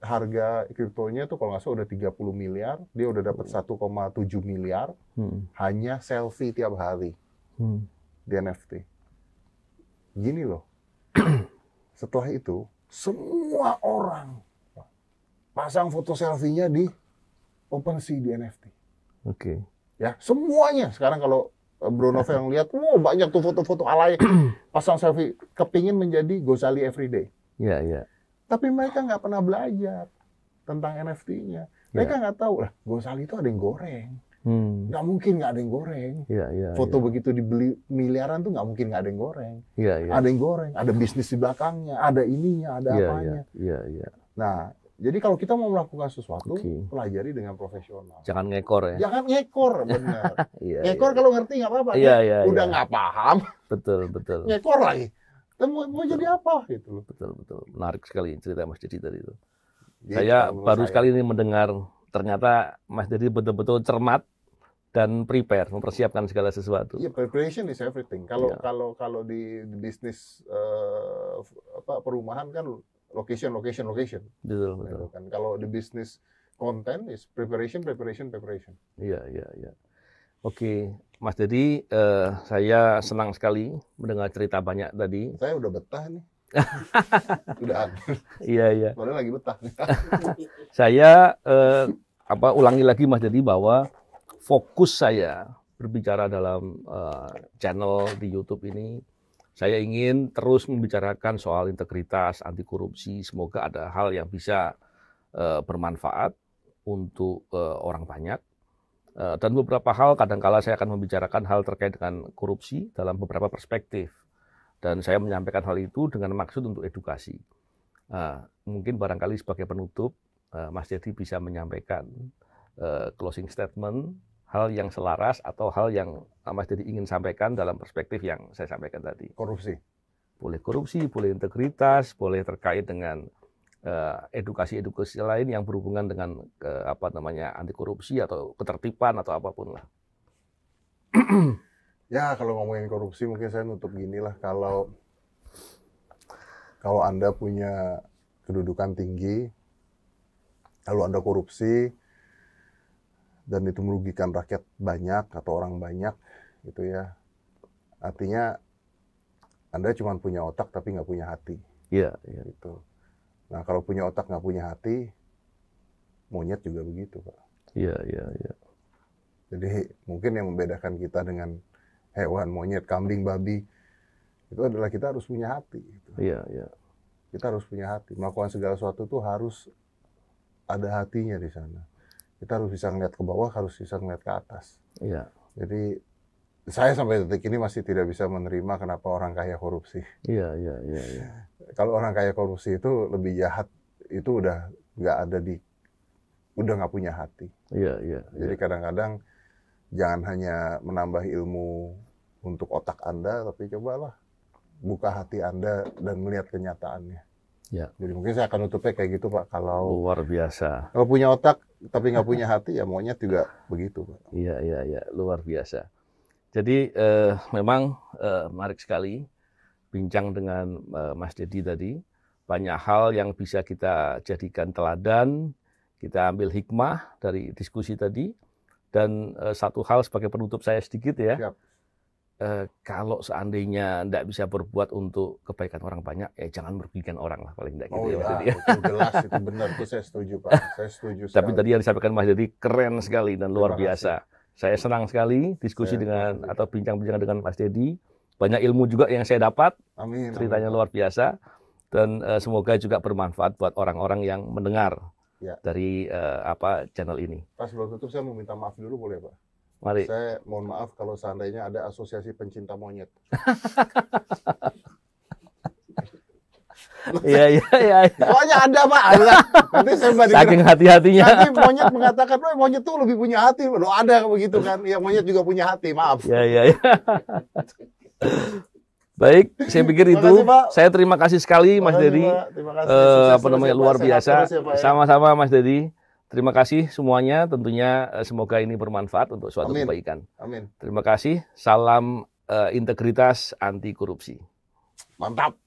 harga kriptonya tuh kalau nggak salah udah 30 miliar, dia udah dapat hmm. 1,7 miliar hmm. hanya selfie tiap hari hmm. di NFT. Gini loh, <clears throat> setelah itu semua orang pasang foto selfie-nya di OpenSea di NFT. Oke. Okay. Ya, semuanya sekarang kalau Bro Novel yang lihat, wow banyak tuh foto-foto alay <clears throat> pasang selfie, kepingin menjadi Gozali everyday. Iya, yeah, iya. Yeah tapi mereka nggak pernah belajar tentang NFT-nya. Ya. Mereka nggak yeah. tahu lah, Gosali itu ada yang goreng. Hmm. Gak mungkin nggak ada yang goreng. Yeah, yeah, ya. Foto yeah. begitu dibeli miliaran tuh nggak mungkin nggak ada yang goreng. Yeah, yeah. Ada yang goreng, ada bisnis di belakangnya, ada ininya, ada yeah, ya, apanya. Yeah, yeah, yeah. Nah, jadi kalau kita mau melakukan sesuatu, okay. pelajari dengan profesional. Jangan ngekor ya. Jangan ngekor, <laughs> benar. yeah, ngekor yeah. kalau ngerti nggak apa-apa. Yeah, kan? yeah, Udah iya, iya. nggak yeah. paham. Betul, betul. ngekor lagi. Kan mau, mau jadi apa gitu loh. Betul betul. Menarik sekali cerita Mas Dedi tadi itu. Iya, saya baru sekali ini mendengar ternyata Mas Dedi betul-betul cermat dan prepare mempersiapkan segala sesuatu. Iya, preparation is everything. Kalau ya. kalau kalau di, di bisnis uh, apa perumahan kan location location location. Betul betul. Gitu kan kalau di bisnis konten is preparation preparation preparation. Iya iya iya. Oke, Mas Dedi, uh, saya senang sekali mendengar cerita banyak tadi. Saya udah betah nih. <laughs> udah Iya iya. Baru lagi betah. <laughs> saya uh, apa ulangi lagi Mas Dedi bahwa fokus saya berbicara dalam uh, channel di YouTube ini saya ingin terus membicarakan soal integritas, anti korupsi. Semoga ada hal yang bisa uh, bermanfaat untuk uh, orang banyak. Eh, dan beberapa hal, kadangkala saya akan membicarakan hal terkait dengan korupsi dalam beberapa perspektif. Dan saya menyampaikan hal itu dengan maksud untuk edukasi. Eh, mungkin barangkali sebagai penutup, eh, Mas Jadi bisa menyampaikan closing statement, hal yang selaras atau hal yang Mas Jadi ingin sampaikan dalam perspektif yang saya sampaikan tadi. Korupsi. Boleh korupsi, boleh integritas, boleh terkait dengan Eh, edukasi-edukasi lain yang berhubungan dengan ke, apa namanya anti korupsi atau ketertiban atau apapun lah. <clears throat> ya kalau ngomongin korupsi mungkin saya nutup gini lah kalau kalau anda punya kedudukan tinggi lalu anda korupsi dan itu merugikan rakyat banyak atau orang banyak itu ya artinya anda cuma punya otak tapi nggak punya hati. Iya. Ya. Nah kalau punya otak nggak punya hati, monyet juga begitu pak. Iya iya iya. Jadi mungkin yang membedakan kita dengan hewan monyet, kambing, babi itu adalah kita harus punya hati. Gitu. Iya iya. Kita harus punya hati. Melakukan segala sesuatu itu harus ada hatinya di sana. Kita harus bisa ngeliat ke bawah, harus bisa ngeliat ke atas. Iya. Jadi saya sampai detik ini masih tidak bisa menerima kenapa orang kaya korupsi. Iya, iya, iya. iya kalau orang kaya korupsi itu lebih jahat itu udah nggak ada di udah nggak punya hati. Iya iya. Jadi iya. kadang-kadang jangan hanya menambah ilmu untuk otak anda, tapi cobalah buka hati anda dan melihat kenyataannya. Ya. Jadi mungkin saya akan nutupnya kayak gitu pak. Kalau luar biasa. Kalau punya otak tapi nggak punya hati ya maunya juga begitu pak. Iya iya iya luar biasa. Jadi eh, memang eh, menarik sekali bincang dengan eh, Mas Dedi tadi, banyak hal yang bisa kita jadikan teladan, kita ambil hikmah dari diskusi tadi, dan eh, satu hal sebagai penutup saya sedikit ya, Siap. Eh, kalau seandainya tidak bisa berbuat untuk kebaikan orang banyak, ya jangan merugikan orang lah paling tidak gitu oh, ya, Mas iya, ya. Itu jelas itu benar, itu saya setuju Pak, <laughs> saya setuju. Tapi tadi yang disampaikan Mas Dedi keren sekali dan luar biasa. Saya senang sekali diskusi saya dengan atau bincang-bincang dengan Mas Dedi banyak ilmu juga yang saya dapat. Amin. Ceritanya amin. luar biasa dan uh, semoga juga bermanfaat buat orang-orang yang mendengar ya. dari uh, apa channel ini. pas sebelum tutup saya mau minta maaf dulu boleh Pak? Mari. Saya mohon maaf kalau seandainya ada asosiasi pencinta monyet. <laughs> Iya, iya iya iya. Pokoknya ada pak. Nanti saya bandingkan. Saking hati-hatinya. Nanti monyet mengatakan, loh monyet tuh lebih punya hati." Lo ada begitu kan? Ya monyet juga punya hati. Maaf. Iya iya. Ya. <laughs> Baik, saya pikir itu. Kasih, saya terima kasih sekali Mas Dedi. Eh, apa namanya luar biasa. Ya, ya. Sama-sama Mas Dedi. Terima kasih semuanya. Tentunya eh, semoga ini bermanfaat untuk suatu Amin. kebaikan. Amin. Terima kasih. Salam eh, integritas anti korupsi. Mantap.